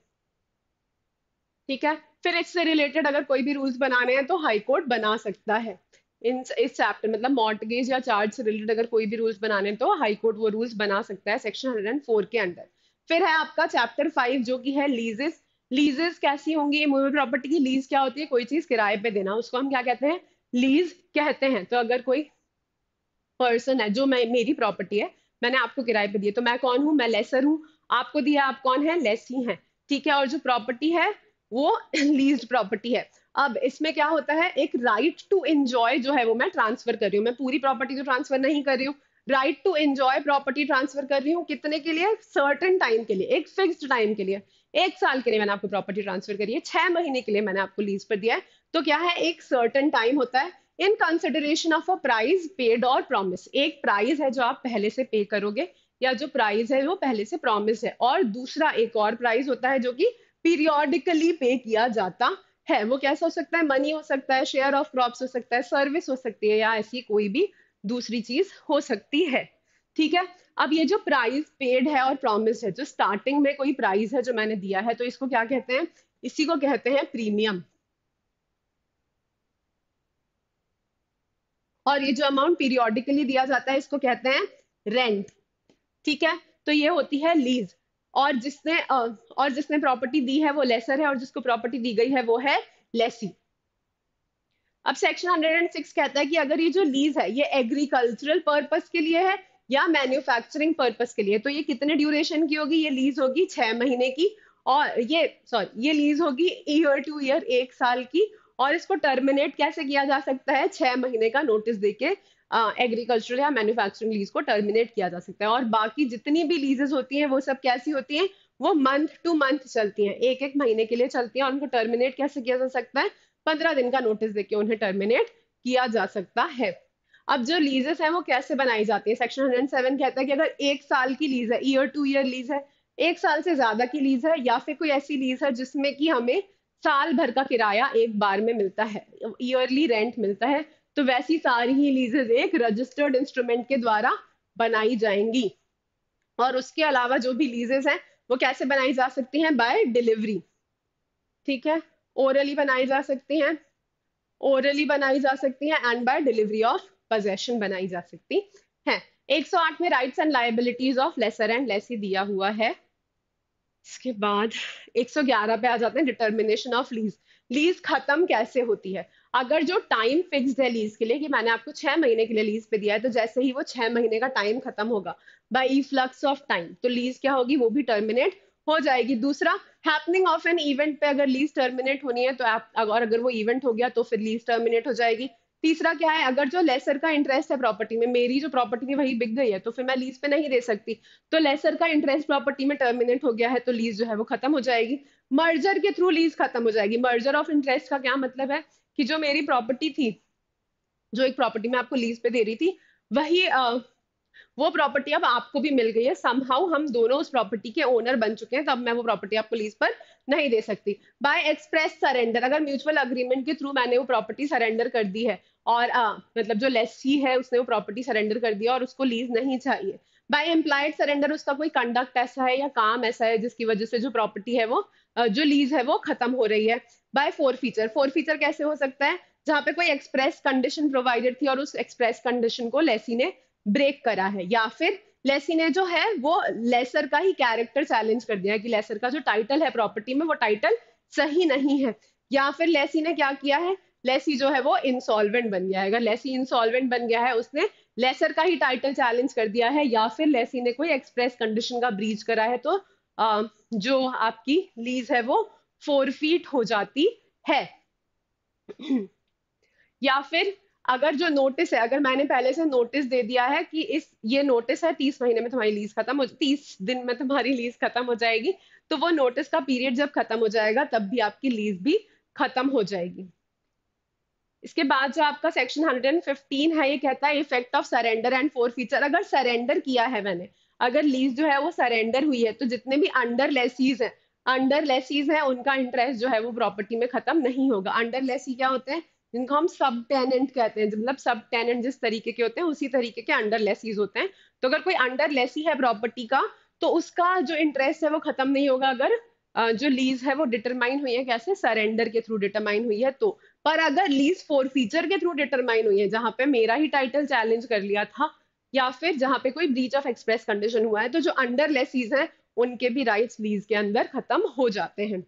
ठीक है फिर इससे रिलेटेड अगर कोई भी रूल्स बनाने हैं तो हाई कोर्ट बना सकता है इन इस चैप्टर मतलब मॉर्टगेज या चार्ज से रिलेटेड अगर कोई भी रूल्स बनाने तो हाई कोर्ट वो रूल्स बना सकता है सेक्शन 104 के अंदर फिर है आपका चैप्टर फाइव जो कि है लीजेस लीजेस कैसी होंगी इमूवेबल प्रॉपर्टी की लीज क्या होती है कोई चीज किराए पे देना उसको हम क्या कहते हैं लीज कहते हैं तो अगर कोई पर्सन है जो मैं मेरी प्रॉपर्टी है मैंने आपको किराए पे दिए तो मैं कौन हूँ मैं लेसर हूँ आपको दिया आप कौन है लेस ही हैं ठीक है और जो प्रॉपर्टी है वो लीज प्रॉपर्टी है अब इसमें क्या होता है एक राइट टू एंजॉय जो है वो मैं ट्रांसफर कर रही हूँ मैं पूरी प्रॉपर्टी तो ट्रांसफर नहीं कर रही हूँ right to enjoy property transfer कर रही हूँ कितने के लिए सर्टन टाइम के लिए एक फिक्स टाइम के लिए एक साल के लिए मैंने आपको प्रॉपर्टी ट्रांसफर करी है छह महीने के लिए मैंने आपको लीज पर दिया है तो क्या है एक सर्टन टाइम होता है in consideration of a price paid और प्रॉमिस एक प्राइज है जो आप पहले से पे करोगे या जो प्राइज है वो पहले से प्रॉमिस है और दूसरा एक और प्राइज होता है जो कि पीरियोडिकली पे किया जाता है वो कैसा हो सकता है मनी हो सकता है शेयर ऑफ क्रॉप्स हो सकता है सर्विस हो सकती है या ऐसी कोई भी दूसरी चीज हो सकती है ठीक है अब ये जो प्राइस पेड है और प्रॉमिस है जो स्टार्टिंग में कोई प्राइस है जो मैंने दिया है तो इसको क्या कहते हैं इसी को कहते हैं प्रीमियम और ये जो अमाउंट पीरियोडिकली दिया जाता है इसको कहते हैं रेंट ठीक है तो ये होती है लीज और जिसने और जिसने प्रॉपर्टी दी है वो लेसर है और जिसको प्रॉपर्टी दी गई है वो है लेसी अब सेक्शन 106 कहता है कि अगर ये जो लीज है ये एग्रीकल्चरल पर्पस के लिए है या मैन्युफैक्चरिंग पर्पस के लिए तो ये कितने ड्यूरेशन की होगी ये लीज होगी छह महीने की और ये सॉरी ये लीज होगी ईयर टू ईयर एक साल की और इसको टर्मिनेट कैसे किया जा सकता है छह महीने का नोटिस देके एग्रीकल्चरल या मैन्युफैक्चरिंग लीज को टर्मिनेट किया जा सकता है और बाकी जितनी भी लीजेस होती हैं वो सब कैसी होती हैं वो मंथ टू मंथ चलती हैं एक एक महीने के लिए चलती हैं और उनको टर्मिनेट कैसे किया जा सकता है पंद्रह दिन का नोटिस देके उन्हें टर्मिनेट किया जा सकता है अब जो लीजेस हैं वो कैसे बनाई जाती है सेक्शन हंड्रेड सेवन कहता है कि अगर एक साल की लीज है ईयर टू ईयर लीज है एक साल से ज्यादा की लीज है या फिर कोई ऐसी लीज है जिसमें कि हमें साल भर का किराया एक बार में मिलता है ईयरली रेंट मिलता है तो वैसी सारी ही लीजेज एक रजिस्टर्ड इंस्ट्रूमेंट के द्वारा बनाई जाएंगी और उसके अलावा जो भी लीजेज हैं वो कैसे बनाई जा सकती हैं बाय डिलीवरी ठीक है ओरली बनाई जा सकती हैं ओरली बनाई जा सकती हैं and by delivery of possession बनाई जा सकती सौ 108 में rights and liabilities of lessor and lessee ही दिया हुआ है इसके बाद 111 पे आ जाते हैं डिटर्मिनेशन ऑफ लीज लीज खत्म कैसे होती है अगर जो टाइम फिक्स है लीज के लिए कि मैंने आपको छह महीने के लिए लीज पे दिया है तो जैसे ही वो छह महीने का टाइम खत्म होगा बाई फ्लक्स ऑफ टाइम तो लीज क्या होगी वो भी टर्मिनेट हो जाएगी दूसरा हैपनिंग ऑफ एन इवेंट पे अगर लीज टर्मिनेट होनी है तो आप और अगर वो इवेंट हो गया तो फिर लीज टर्मिनेट हो जाएगी तीसरा क्या है अगर जो लेसर का इंटरेस्ट है प्रॉपर्टी में मेरी जो प्रॉपर्टी है वही बिक गई है तो फिर मैं लीज पे नहीं दे सकती तो लेसर का इंटरेस्ट प्रॉपर्टी में टर्मिनेट हो गया है तो लीज जो है वो खत्म हो जाएगी मर्जर के थ्रू लीज खत्म हो जाएगी मर्जर ऑफ इंटरेस्ट का क्या मतलब है कि जो मेरी प्रॉपर्टी थी जो एक प्रॉपर्टी मैं आपको लीज पे दे रही थी वही आ, वो प्रॉपर्टी अब आपको भी मिल गई है समहाउ हम दोनों उस प्रॉपर्टी के ओनर बन चुके हैं तब मैं वो प्रॉपर्टी आपको लीज पर नहीं दे सकती बाय एक्सप्रेस सरेंडर अगर म्यूचुअल अग्रीमेंट के थ्रू मैंने वो प्रॉपर्टी सरेंडर कर दी है और आ, मतलब जो लेसी है उसने वो प्रॉपर्टी सरेंडर कर दिया और उसको लीज नहीं चाहिए बाय एम्प्लॉयड सरेंडर उसका कोई कंडक्ट ऐसा है या काम ऐसा है जिसकी वजह से जो प्रॉपर्टी है वो जो लीज है वो खत्म हो रही है by forfeiture forfeiture कैसे हो सकता है जहां पे कोई एक्सप्रेस कंडीशन प्रोवाइडेड थी और उस एक्सप्रेस कंडीशन को लेसी ने ब्रेक करा है या फिर लेसी ने जो है वो लेसर का ही कैरेक्टर चैलेंज कर दिया है कि लेसर का जो टाइटल है प्रॉपर्टी में वो टाइटल सही नहीं है या फिर लेसी ने क्या किया है लेसी जो है वो इंसॉल्वेंट बन गया है अगर लेसी इंसॉल्वेंट बन गया है उसने लेसर का ही टाइटल चैलेंज कर दिया है या फिर लेसी ने कोई एक्सप्रेस कंडीशन का ब्रीच करा है तो आ, जो आपकी लीज है वो फोर फीट हो जाती है या फिर अगर जो नोटिस है अगर मैंने पहले से नोटिस दे दिया है कि इस ये नोटिस है तीस महीने में तुम्हारी लीज खत्म हो तीस दिन में तुम्हारी लीज खत्म हो जाएगी तो वो नोटिस का पीरियड जब खत्म हो जाएगा तब भी आपकी लीज भी खत्म हो जाएगी इसके बाद जो आपका सेक्शन 115 है ये कहता है effect of surrender and forfeiture अगर सरेंडर किया है मैंने अगर लीज जो है वो सरेंडर हुई है तो जितने भी अंडर लेसीज हैं अंडर लेसीज है उनका इंटरेस्ट जो है वो प्रॉपर्टी में खत्म नहीं होगा अंडर लेसी क्या होते हैं जिनको हम सब टेनेंट कहते हैं मतलब सब टेनेंट जिस तरीके के होते हैं उसी तरीके के अंडर लेसीज होते हैं तो अगर कोई अंडर लेसी है प्रॉपर्टी का तो उसका जो इंटरेस्ट है वो खत्म नहीं होगा अगर जो लीज है वो डिटरमाइन हुई है कैसे सरेंडर के थ्रू डिटरमाइन हुई है तो पर अगर लीज फोर फीचर के थ्रू डिटरमाइन हुई है जहां पे मेरा ही टाइटल चैलेंज कर लिया था या फिर जहां पे कोई ब्रीच ऑफ एक्सप्रेस कंडीशन हुआ है तो जो अंडर लेसीज है उनके भी राइट्स लीज के अंदर खत्म हो जाते हैं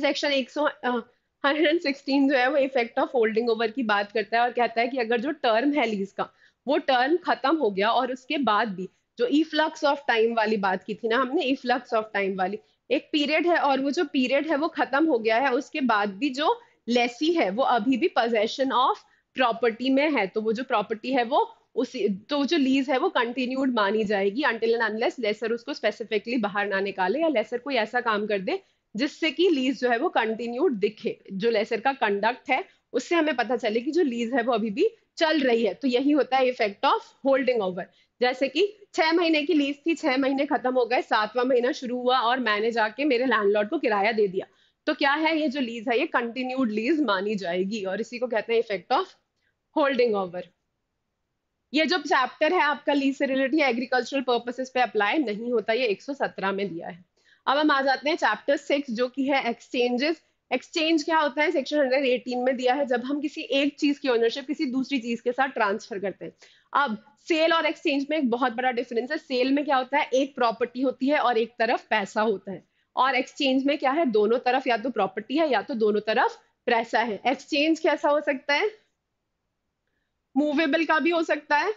सेक्शन एक सौ जो है वो इफेक्ट ऑफ होल्डिंग ओवर की बात करता है और कहता है कि अगर जो टर्म है लीज का वो टर्म खत्म हो गया और उसके बाद भी जो इफ्लक्स ऑफ टाइम वाली बात की थी ना हमने इफ्लक्स ऑफ टाइम वाली एक पीरियड है और वो जो पीरियड है वो खत्म हो गया है उसके बाद भी जो लेसी है वो अभी भी पोजेशन ऑफ प्रॉपर्टी में है तो वो जो प्रॉपर्टी है वो उसी तो जो लीज है वो कंटिन्यूड मानी जाएगी अंटिल एंड अनलेस लेसर उसको स्पेसिफिकली बाहर ना निकाले या लेसर कोई ऐसा काम कर दे जिससे कि लीज जो है वो कंटिन्यूड दिखे जो लेसर का कंडक्ट है उससे हमें पता चले कि जो लीज है वो अभी भी चल रही है तो यही होता है इफेक्ट ऑफ होल्डिंग ओवर जैसे कि छह महीने की लीज थी छह महीने खत्म हो गए सातवां महीना शुरू हुआ और मैंने जाके मेरे लैंडलॉर्ड को किराया दे दिया तो क्या है ये जो लीज है ये कंटिन्यूड लीज मानी जाएगी और इसी को कहते हैं इफेक्ट ऑफ होल्डिंग ओवर ये जो चैप्टर है आपका लीज से रिलेटेड एग्रीकल्चरल पर्पसेस पे अप्लाई नहीं होता ये 117 में दिया है अब हम आ जाते हैं चैप्टर सिक्स जो कि है एक्सचेंजेस एक्सचेंज क्या होता है सेक्शन हंड्रेड एटीन में दिया है जब हम किसी एक चीज की ओनरशिप किसी दूसरी चीज के साथ ट्रांसफर करते हैं अब सेल और एक्सचेंज में एक बहुत बड़ा डिफरेंस है सेल में क्या होता है एक प्रॉपर्टी होती है और एक तरफ पैसा होता है और एक्सचेंज में क्या है दोनों तरफ या तो प्रॉपर्टी है या तो दोनों तरफ पैसा है एक्सचेंज कैसा हो सकता है मूवेबल का भी हो सकता है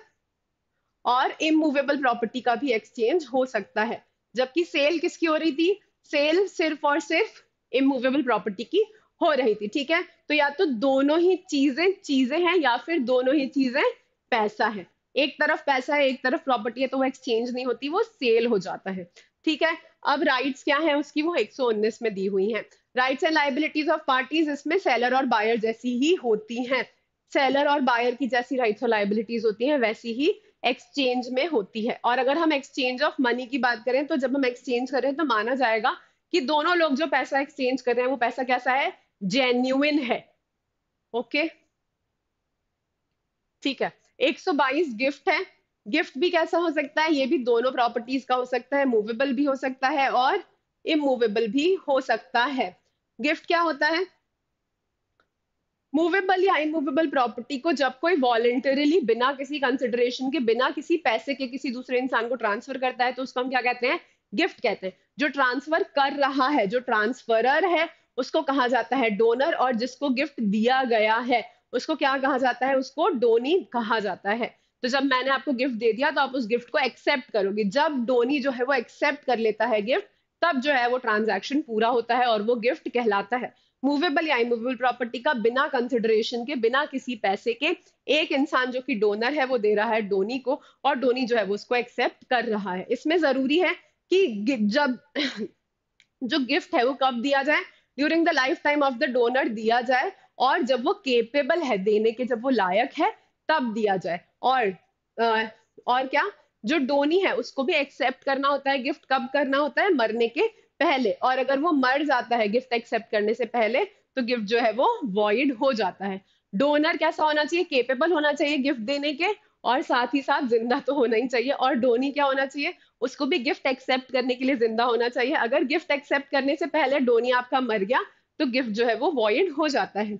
और इमूवेबल प्रॉपर्टी का भी एक्सचेंज हो सकता है जबकि सेल किसकी हो रही थी सेल सिर्फ और सिर्फ इमूवेबल प्रॉपर्टी की हो रही थी ठीक है तो या तो दोनों ही चीजें चीजें हैं या फिर दोनों ही चीजें पैसा है एक तरफ पैसा है एक तरफ प्रॉपर्टी है तो वो एक्सचेंज नहीं होती वो सेल हो जाता है ठीक है अब राइट्स क्या है उसकी वो 119 में दी हुई है rights and liabilities of parties इसमें सेलर और बायर जैसी ही होती हैं सेलर और बायर की जैसी राइट्स और लाइबिलिटीज होती हैं वैसी ही एक्सचेंज में होती है और अगर हम एक्सचेंज ऑफ मनी की बात करें तो जब हम एक्सचेंज करें तो माना जाएगा कि दोनों लोग जो पैसा एक्सचेंज कर रहे हैं वो पैसा कैसा है जेन्यून है ओके ठीक है 122 गिफ्ट है गिफ्ट भी कैसा हो सकता है ये भी दोनों प्रॉपर्टीज का हो सकता है मूवेबल भी हो सकता है और इमूवेबल भी हो सकता है गिफ्ट क्या होता है मूवेबल या इमूवेबल प्रॉपर्टी को जब कोई वॉलेंटरीली बिना किसी कंसिडरेशन के बिना किसी पैसे के किसी दूसरे इंसान को ट्रांसफर करता है तो उसको हम क्या कहते हैं गिफ्ट कहते हैं जो ट्रांसफर कर रहा है जो ट्रांसफरर है उसको कहा जाता है डोनर और जिसको गिफ्ट दिया गया है उसको क्या कहा जाता है उसको डोनी कहा जाता है तो जब मैंने आपको गिफ्ट दे दिया तो आप उस गिफ्ट को एक्सेप्ट करोगे जब डोनी जो है वो एक्सेप्ट कर लेता है गिफ्ट तब जो है वो ट्रांजैक्शन पूरा होता है और वो गिफ्ट कहलाता है मूवेबल या इमूवेबल प्रॉपर्टी का बिना कंसिडरेशन के बिना किसी पैसे के एक इंसान जो कि डोनर है वो दे रहा है डोनी को और डोनी जो है वो उसको एक्सेप्ट कर रहा है इसमें जरूरी है कि जब जो गिफ्ट है वो कब दिया जाए during the lifetime of the donor दिया जाए और जब वो केपेबल है देने के जब वो लायक है तब दिया जाए और आ, और क्या जो डोनी है उसको भी एक्सेप्ट करना होता है गिफ्ट कब करना होता है मरने के पहले और अगर वो मर जाता है गिफ्ट एक्सेप्ट करने से पहले तो गिफ्ट जो है वो वॉइड हो जाता है डोनर कैसा होना चाहिए केपेबल होना चाहिए गिफ्ट देने के और साथ ही साथ जिंदा तो होना ही चाहिए और डोनी क्या होना चाहिए उसको भी गिफ्ट एक्सेप्ट करने के लिए जिंदा होना चाहिए अगर गिफ्ट एक्सेप्ट करने से पहले डोनी आपका मर गया तो गिफ्ट जो है वो वॉइड हो जाता है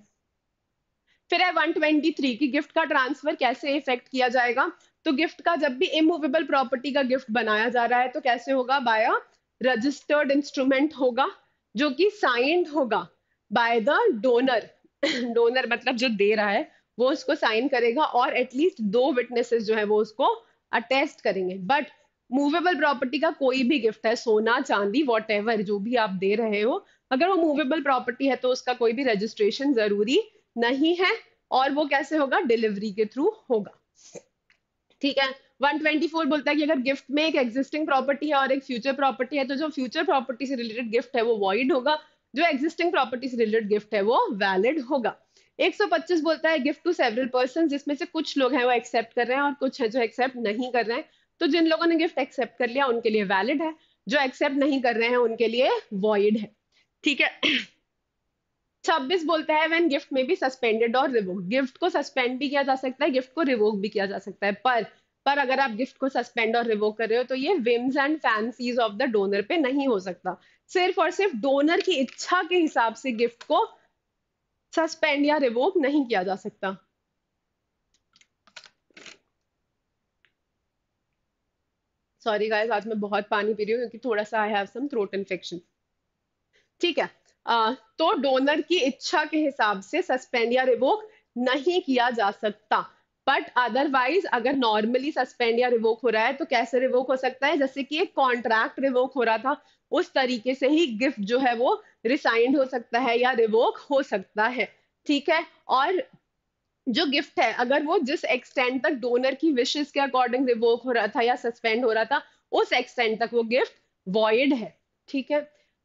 फिर है 123 की गिफ्ट का ट्रांसफर कैसे इफेक्ट किया जाएगा तो गिफ्ट का जब भी इमूवेबल प्रॉपर्टी का गिफ्ट बनाया जा रहा है तो कैसे होगा बाया रजिस्टर्ड इंस्ट्रूमेंट होगा जो कि साइंड होगा बाय द डोनर डोनर मतलब जो दे रहा है वो उसको साइन करेगा और एटलीस्ट दो विटनेसेस जो है वो उसको अटेस्ट करेंगे बट मूवेबल प्रॉपर्टी का कोई भी गिफ्ट है सोना चांदी वॉट जो भी आप दे रहे हो अगर वो मूवेबल प्रॉपर्टी है तो उसका कोई भी रजिस्ट्रेशन जरूरी नहीं है और वो कैसे होगा डिलीवरी के थ्रू होगा ठीक है 124 बोलता है कि अगर गिफ्ट में एक एग्जिस्टिंग प्रॉपर्टी है और एक फ्यूचर प्रॉपर्टी है तो जो फ्यूचर प्रॉपर्टी से रिलेटेड गिफ्ट है वो वॉइड होगा जो एग्जिस्टिंग प्रॉपर्टी से रिलेटेड गिफ्ट है वो वैलिड होगा 125 बोलता है गिफ्ट टू सेवरल पर्सन जिसमें से कुछ लोग हैं वो एक्सेप्ट कर रहे हैं और कुछ है जो एक्सेप्ट नहीं कर रहे हैं तो जिन लोगों ने गिफ्ट एक्सेप्ट कर लिया उनके लिए वैलिड है जो एक्सेप्ट नहीं कर रहे हैं उनके लिए वॉइड है ठीक है छब्बीस बोलता है व्हेन गिफ्ट में भी सस्पेंडेड और रिवोक गिफ्ट को सस्पेंड भी किया जा सकता है गिफ्ट को रिवोक भी किया जा सकता है पर पर अगर आप गिफ्ट को सस्पेंड और रिवोक कर रहे हो तो ये whims and fancies of the donor पे नहीं हो सकता सिर्फ और सिर्फ डोनर की इच्छा के हिसाब से गिफ्ट को सस्पेंड या रिवोक नहीं किया जा सकता सॉरी गाइस आज मैं बहुत पानी पी रही हूँ क्योंकि थोड़ा सा I have some throat infection ठीक है आ, तो डोनर की इच्छा के हिसाब से सस्पेंड या रिवोक नहीं किया जा सकता बट अदरवाइज अगर नॉर्मली सस्पेंड या रिवोक हो रहा है तो कैसे रिवोक हो सकता है जैसे कि एक कॉन्ट्रैक्ट रिवोक हो रहा था उस तरीके से ही गिफ्ट जो है वो रिसाइंड हो सकता है या रिवोक हो सकता है ठीक है और जो गिफ्ट है अगर वो जिस एक्सटेंड तक डोनर की विशेष के अकॉर्डिंग रिवोक हो रहा था या सस्पेंड हो रहा था उस एक्सटेंड तक वो गिफ्ट वॉइड है ठीक है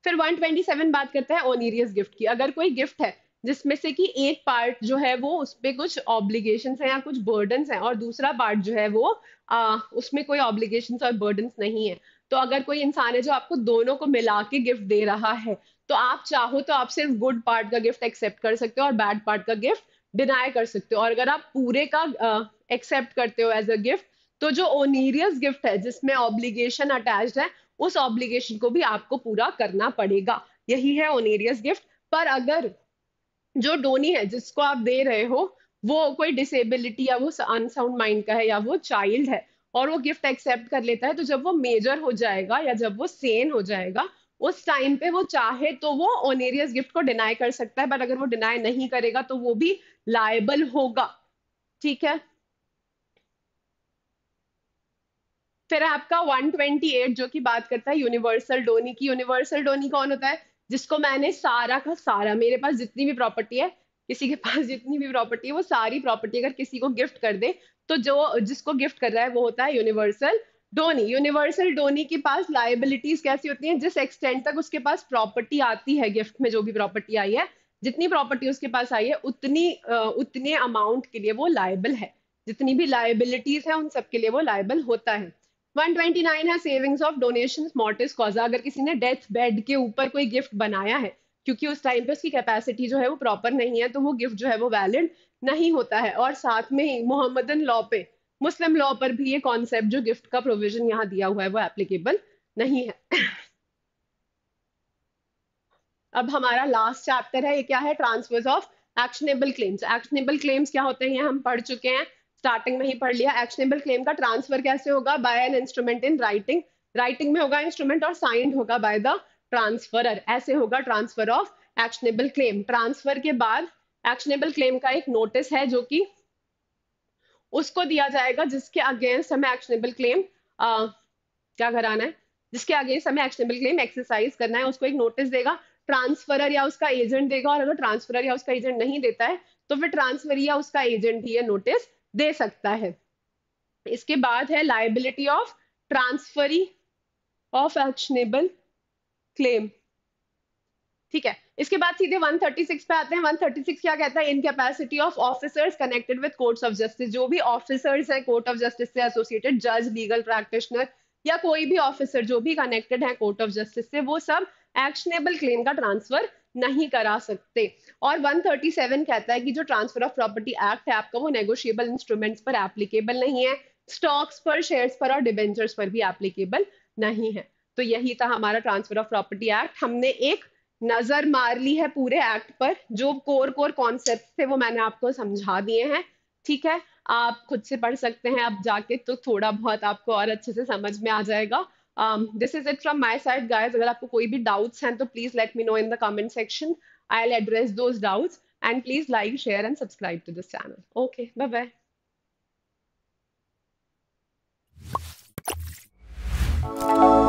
फिर 127 बात करते हैं ओनीरियस गिफ्ट की अगर कोई गिफ्ट है जिसमें से कि एक पार्ट जो है वो उस पर कुछ ऑब्लिगेशन है या कुछ बर्डन है और दूसरा पार्ट जो है वो आ, उसमें कोई ऑब्लिगेशन और बर्डन नहीं है तो अगर कोई इंसान है जो आपको दोनों को मिला के गिफ्ट दे रहा है तो आप चाहो तो आप सिर्फ गुड पार्ट का गिफ्ट एक्सेप्ट कर सकते हो और बैड पार्ट का गिफ्ट डिनाई कर सकते हो और अगर आप पूरे का एक्सेप्ट करते हो एज अ गिफ्ट तो जो ओनीरियस गिफ्ट है जिसमें ऑब्लिगेशन अटैच है उस ऑब्लिगेशन को भी आपको पूरा करना पड़ेगा यही है ओनेरियस गिफ्ट पर अगर जो डोनी है जिसको आप दे रहे हो वो कोई डिसेबिलिटी या वो अनसाउंड माइंड का है या वो चाइल्ड है और वो गिफ्ट एक्सेप्ट कर लेता है तो जब वो मेजर हो जाएगा या जब वो सेन हो जाएगा उस टाइम पे वो चाहे तो वो ओनेरियस गिफ्ट को डिनाई कर सकता है बट अगर वो डिनाई नहीं करेगा तो वो भी लाइबल होगा ठीक है फिर आपका 128 जो कि बात करता है यूनिवर्सल डोनी की यूनिवर्सल डोनी कौन होता है जिसको मैंने सारा का सारा मेरे पास जितनी भी प्रॉपर्टी है किसी के पास जितनी भी प्रॉपर्टी है वो सारी प्रॉपर्टी अगर किसी को गिफ्ट कर दे तो जो जिसको गिफ्ट कर रहा है वो होता है यूनिवर्सल डोनी यूनिवर्सल डोनी के पास लाइबिलिटीज कैसी होती हैं जिस एक्सटेंट तक उसके पास प्रॉपर्टी आती है गिफ्ट में जो भी प्रॉपर्टी आई है जितनी प्रॉपर्टी उसके पास आई है उतनी उतने अमाउंट के लिए वो लाइबल है जितनी भी लाइबिलिटीज है उन सब के लिए वो लाइबल होता है 129 है savings of donation mortis causa अगर किसी ने डेथ बेड के ऊपर कोई गिफ्ट बनाया है क्योंकि उस टाइम पे उसकी कैपेसिटी जो है वो प्रॉपर नहीं है तो वो गिफ्ट जो है वो वैलिड नहीं होता है और साथ में ही मोहम्मदन लॉ पे मुस्लिम लॉ पर भी ये कॉन्सेप्ट जो गिफ्ट का प्रोविजन यहाँ दिया हुआ है वो एप्लीकेबल नहीं है अब हमारा लास्ट चैप्टर है ये क्या है transfers of actionable claims actionable claims क्या होते हैं हम पढ़ चुके हैं स्टार्टिंग में ही पढ़ लिया एक्शनेबल क्लेम का ट्रांसफर कैसे होगा by an instrument in writing writing में होगा इंस्ट्रूमेंट और साइंड होगा बाय द ट्रांसफर ऐसे होगा transfer of actionable claim transfer के बाद एक्शनेबल क्लेम का एक नोटिस है जो कि उसको दिया जाएगा जिसके अगेंस्ट हमें एक्शनेबल क्लेम क्या कराना है जिसके अगेंस्ट हमें एक्शनेबल क्लेम एक्सरसाइज करना है उसको एक नोटिस देगा ट्रांसफरर या उसका एजेंट देगा और अगर ट्रांसफरर या उसका एजेंट नहीं देता है तो फिर ट्रांसफर या उसका एजेंट ही है नोटिस दे सकता है इसके बाद है liability of transferee of actionable claim ठीक है इसके बाद सीधे 136 पे आते हैं 136 क्या कहता है incapacity of officers connected with courts of justice जो भी ऑफिसर्स हैं कोर्ट ऑफ जस्टिस से एसोसिएटेड जज लीगल प्रैक्टिशनर या कोई भी ऑफिसर जो भी कनेक्टेड है कोर्ट ऑफ जस्टिस से वो सब एक्शनेबल क्लेम का ट्रांसफर नहीं करा सकते और 137 कहता है कि जो ट्रांसफर ऑफ प्रॉपर्टी एक्ट है आपका वो नेगोशिएबल इंस्ट्रूमेंट्स पर एप्लीकेबल नहीं है स्टॉक्स पर शेयर्स पर और डिबेंचर्स पर भी एप्लीकेबल नहीं है तो यही था हमारा ट्रांसफर ऑफ प्रॉपर्टी एक्ट हमने एक नजर मार ली है पूरे एक्ट पर जो कोर कोर कॉन्सेप्ट थे वो मैंने आपको समझा दिए हैं ठीक है आप खुद से पढ़ सकते हैं आप जाके तो थोड़ा बहुत आपको और अच्छे से समझ में आ जाएगा this is it from my side guys अगर आपको कोई भी डाउट्स हैं तो please let me know in the comment section I'll address those doubts and please like share and subscribe to this channel okay bye bye Thank you.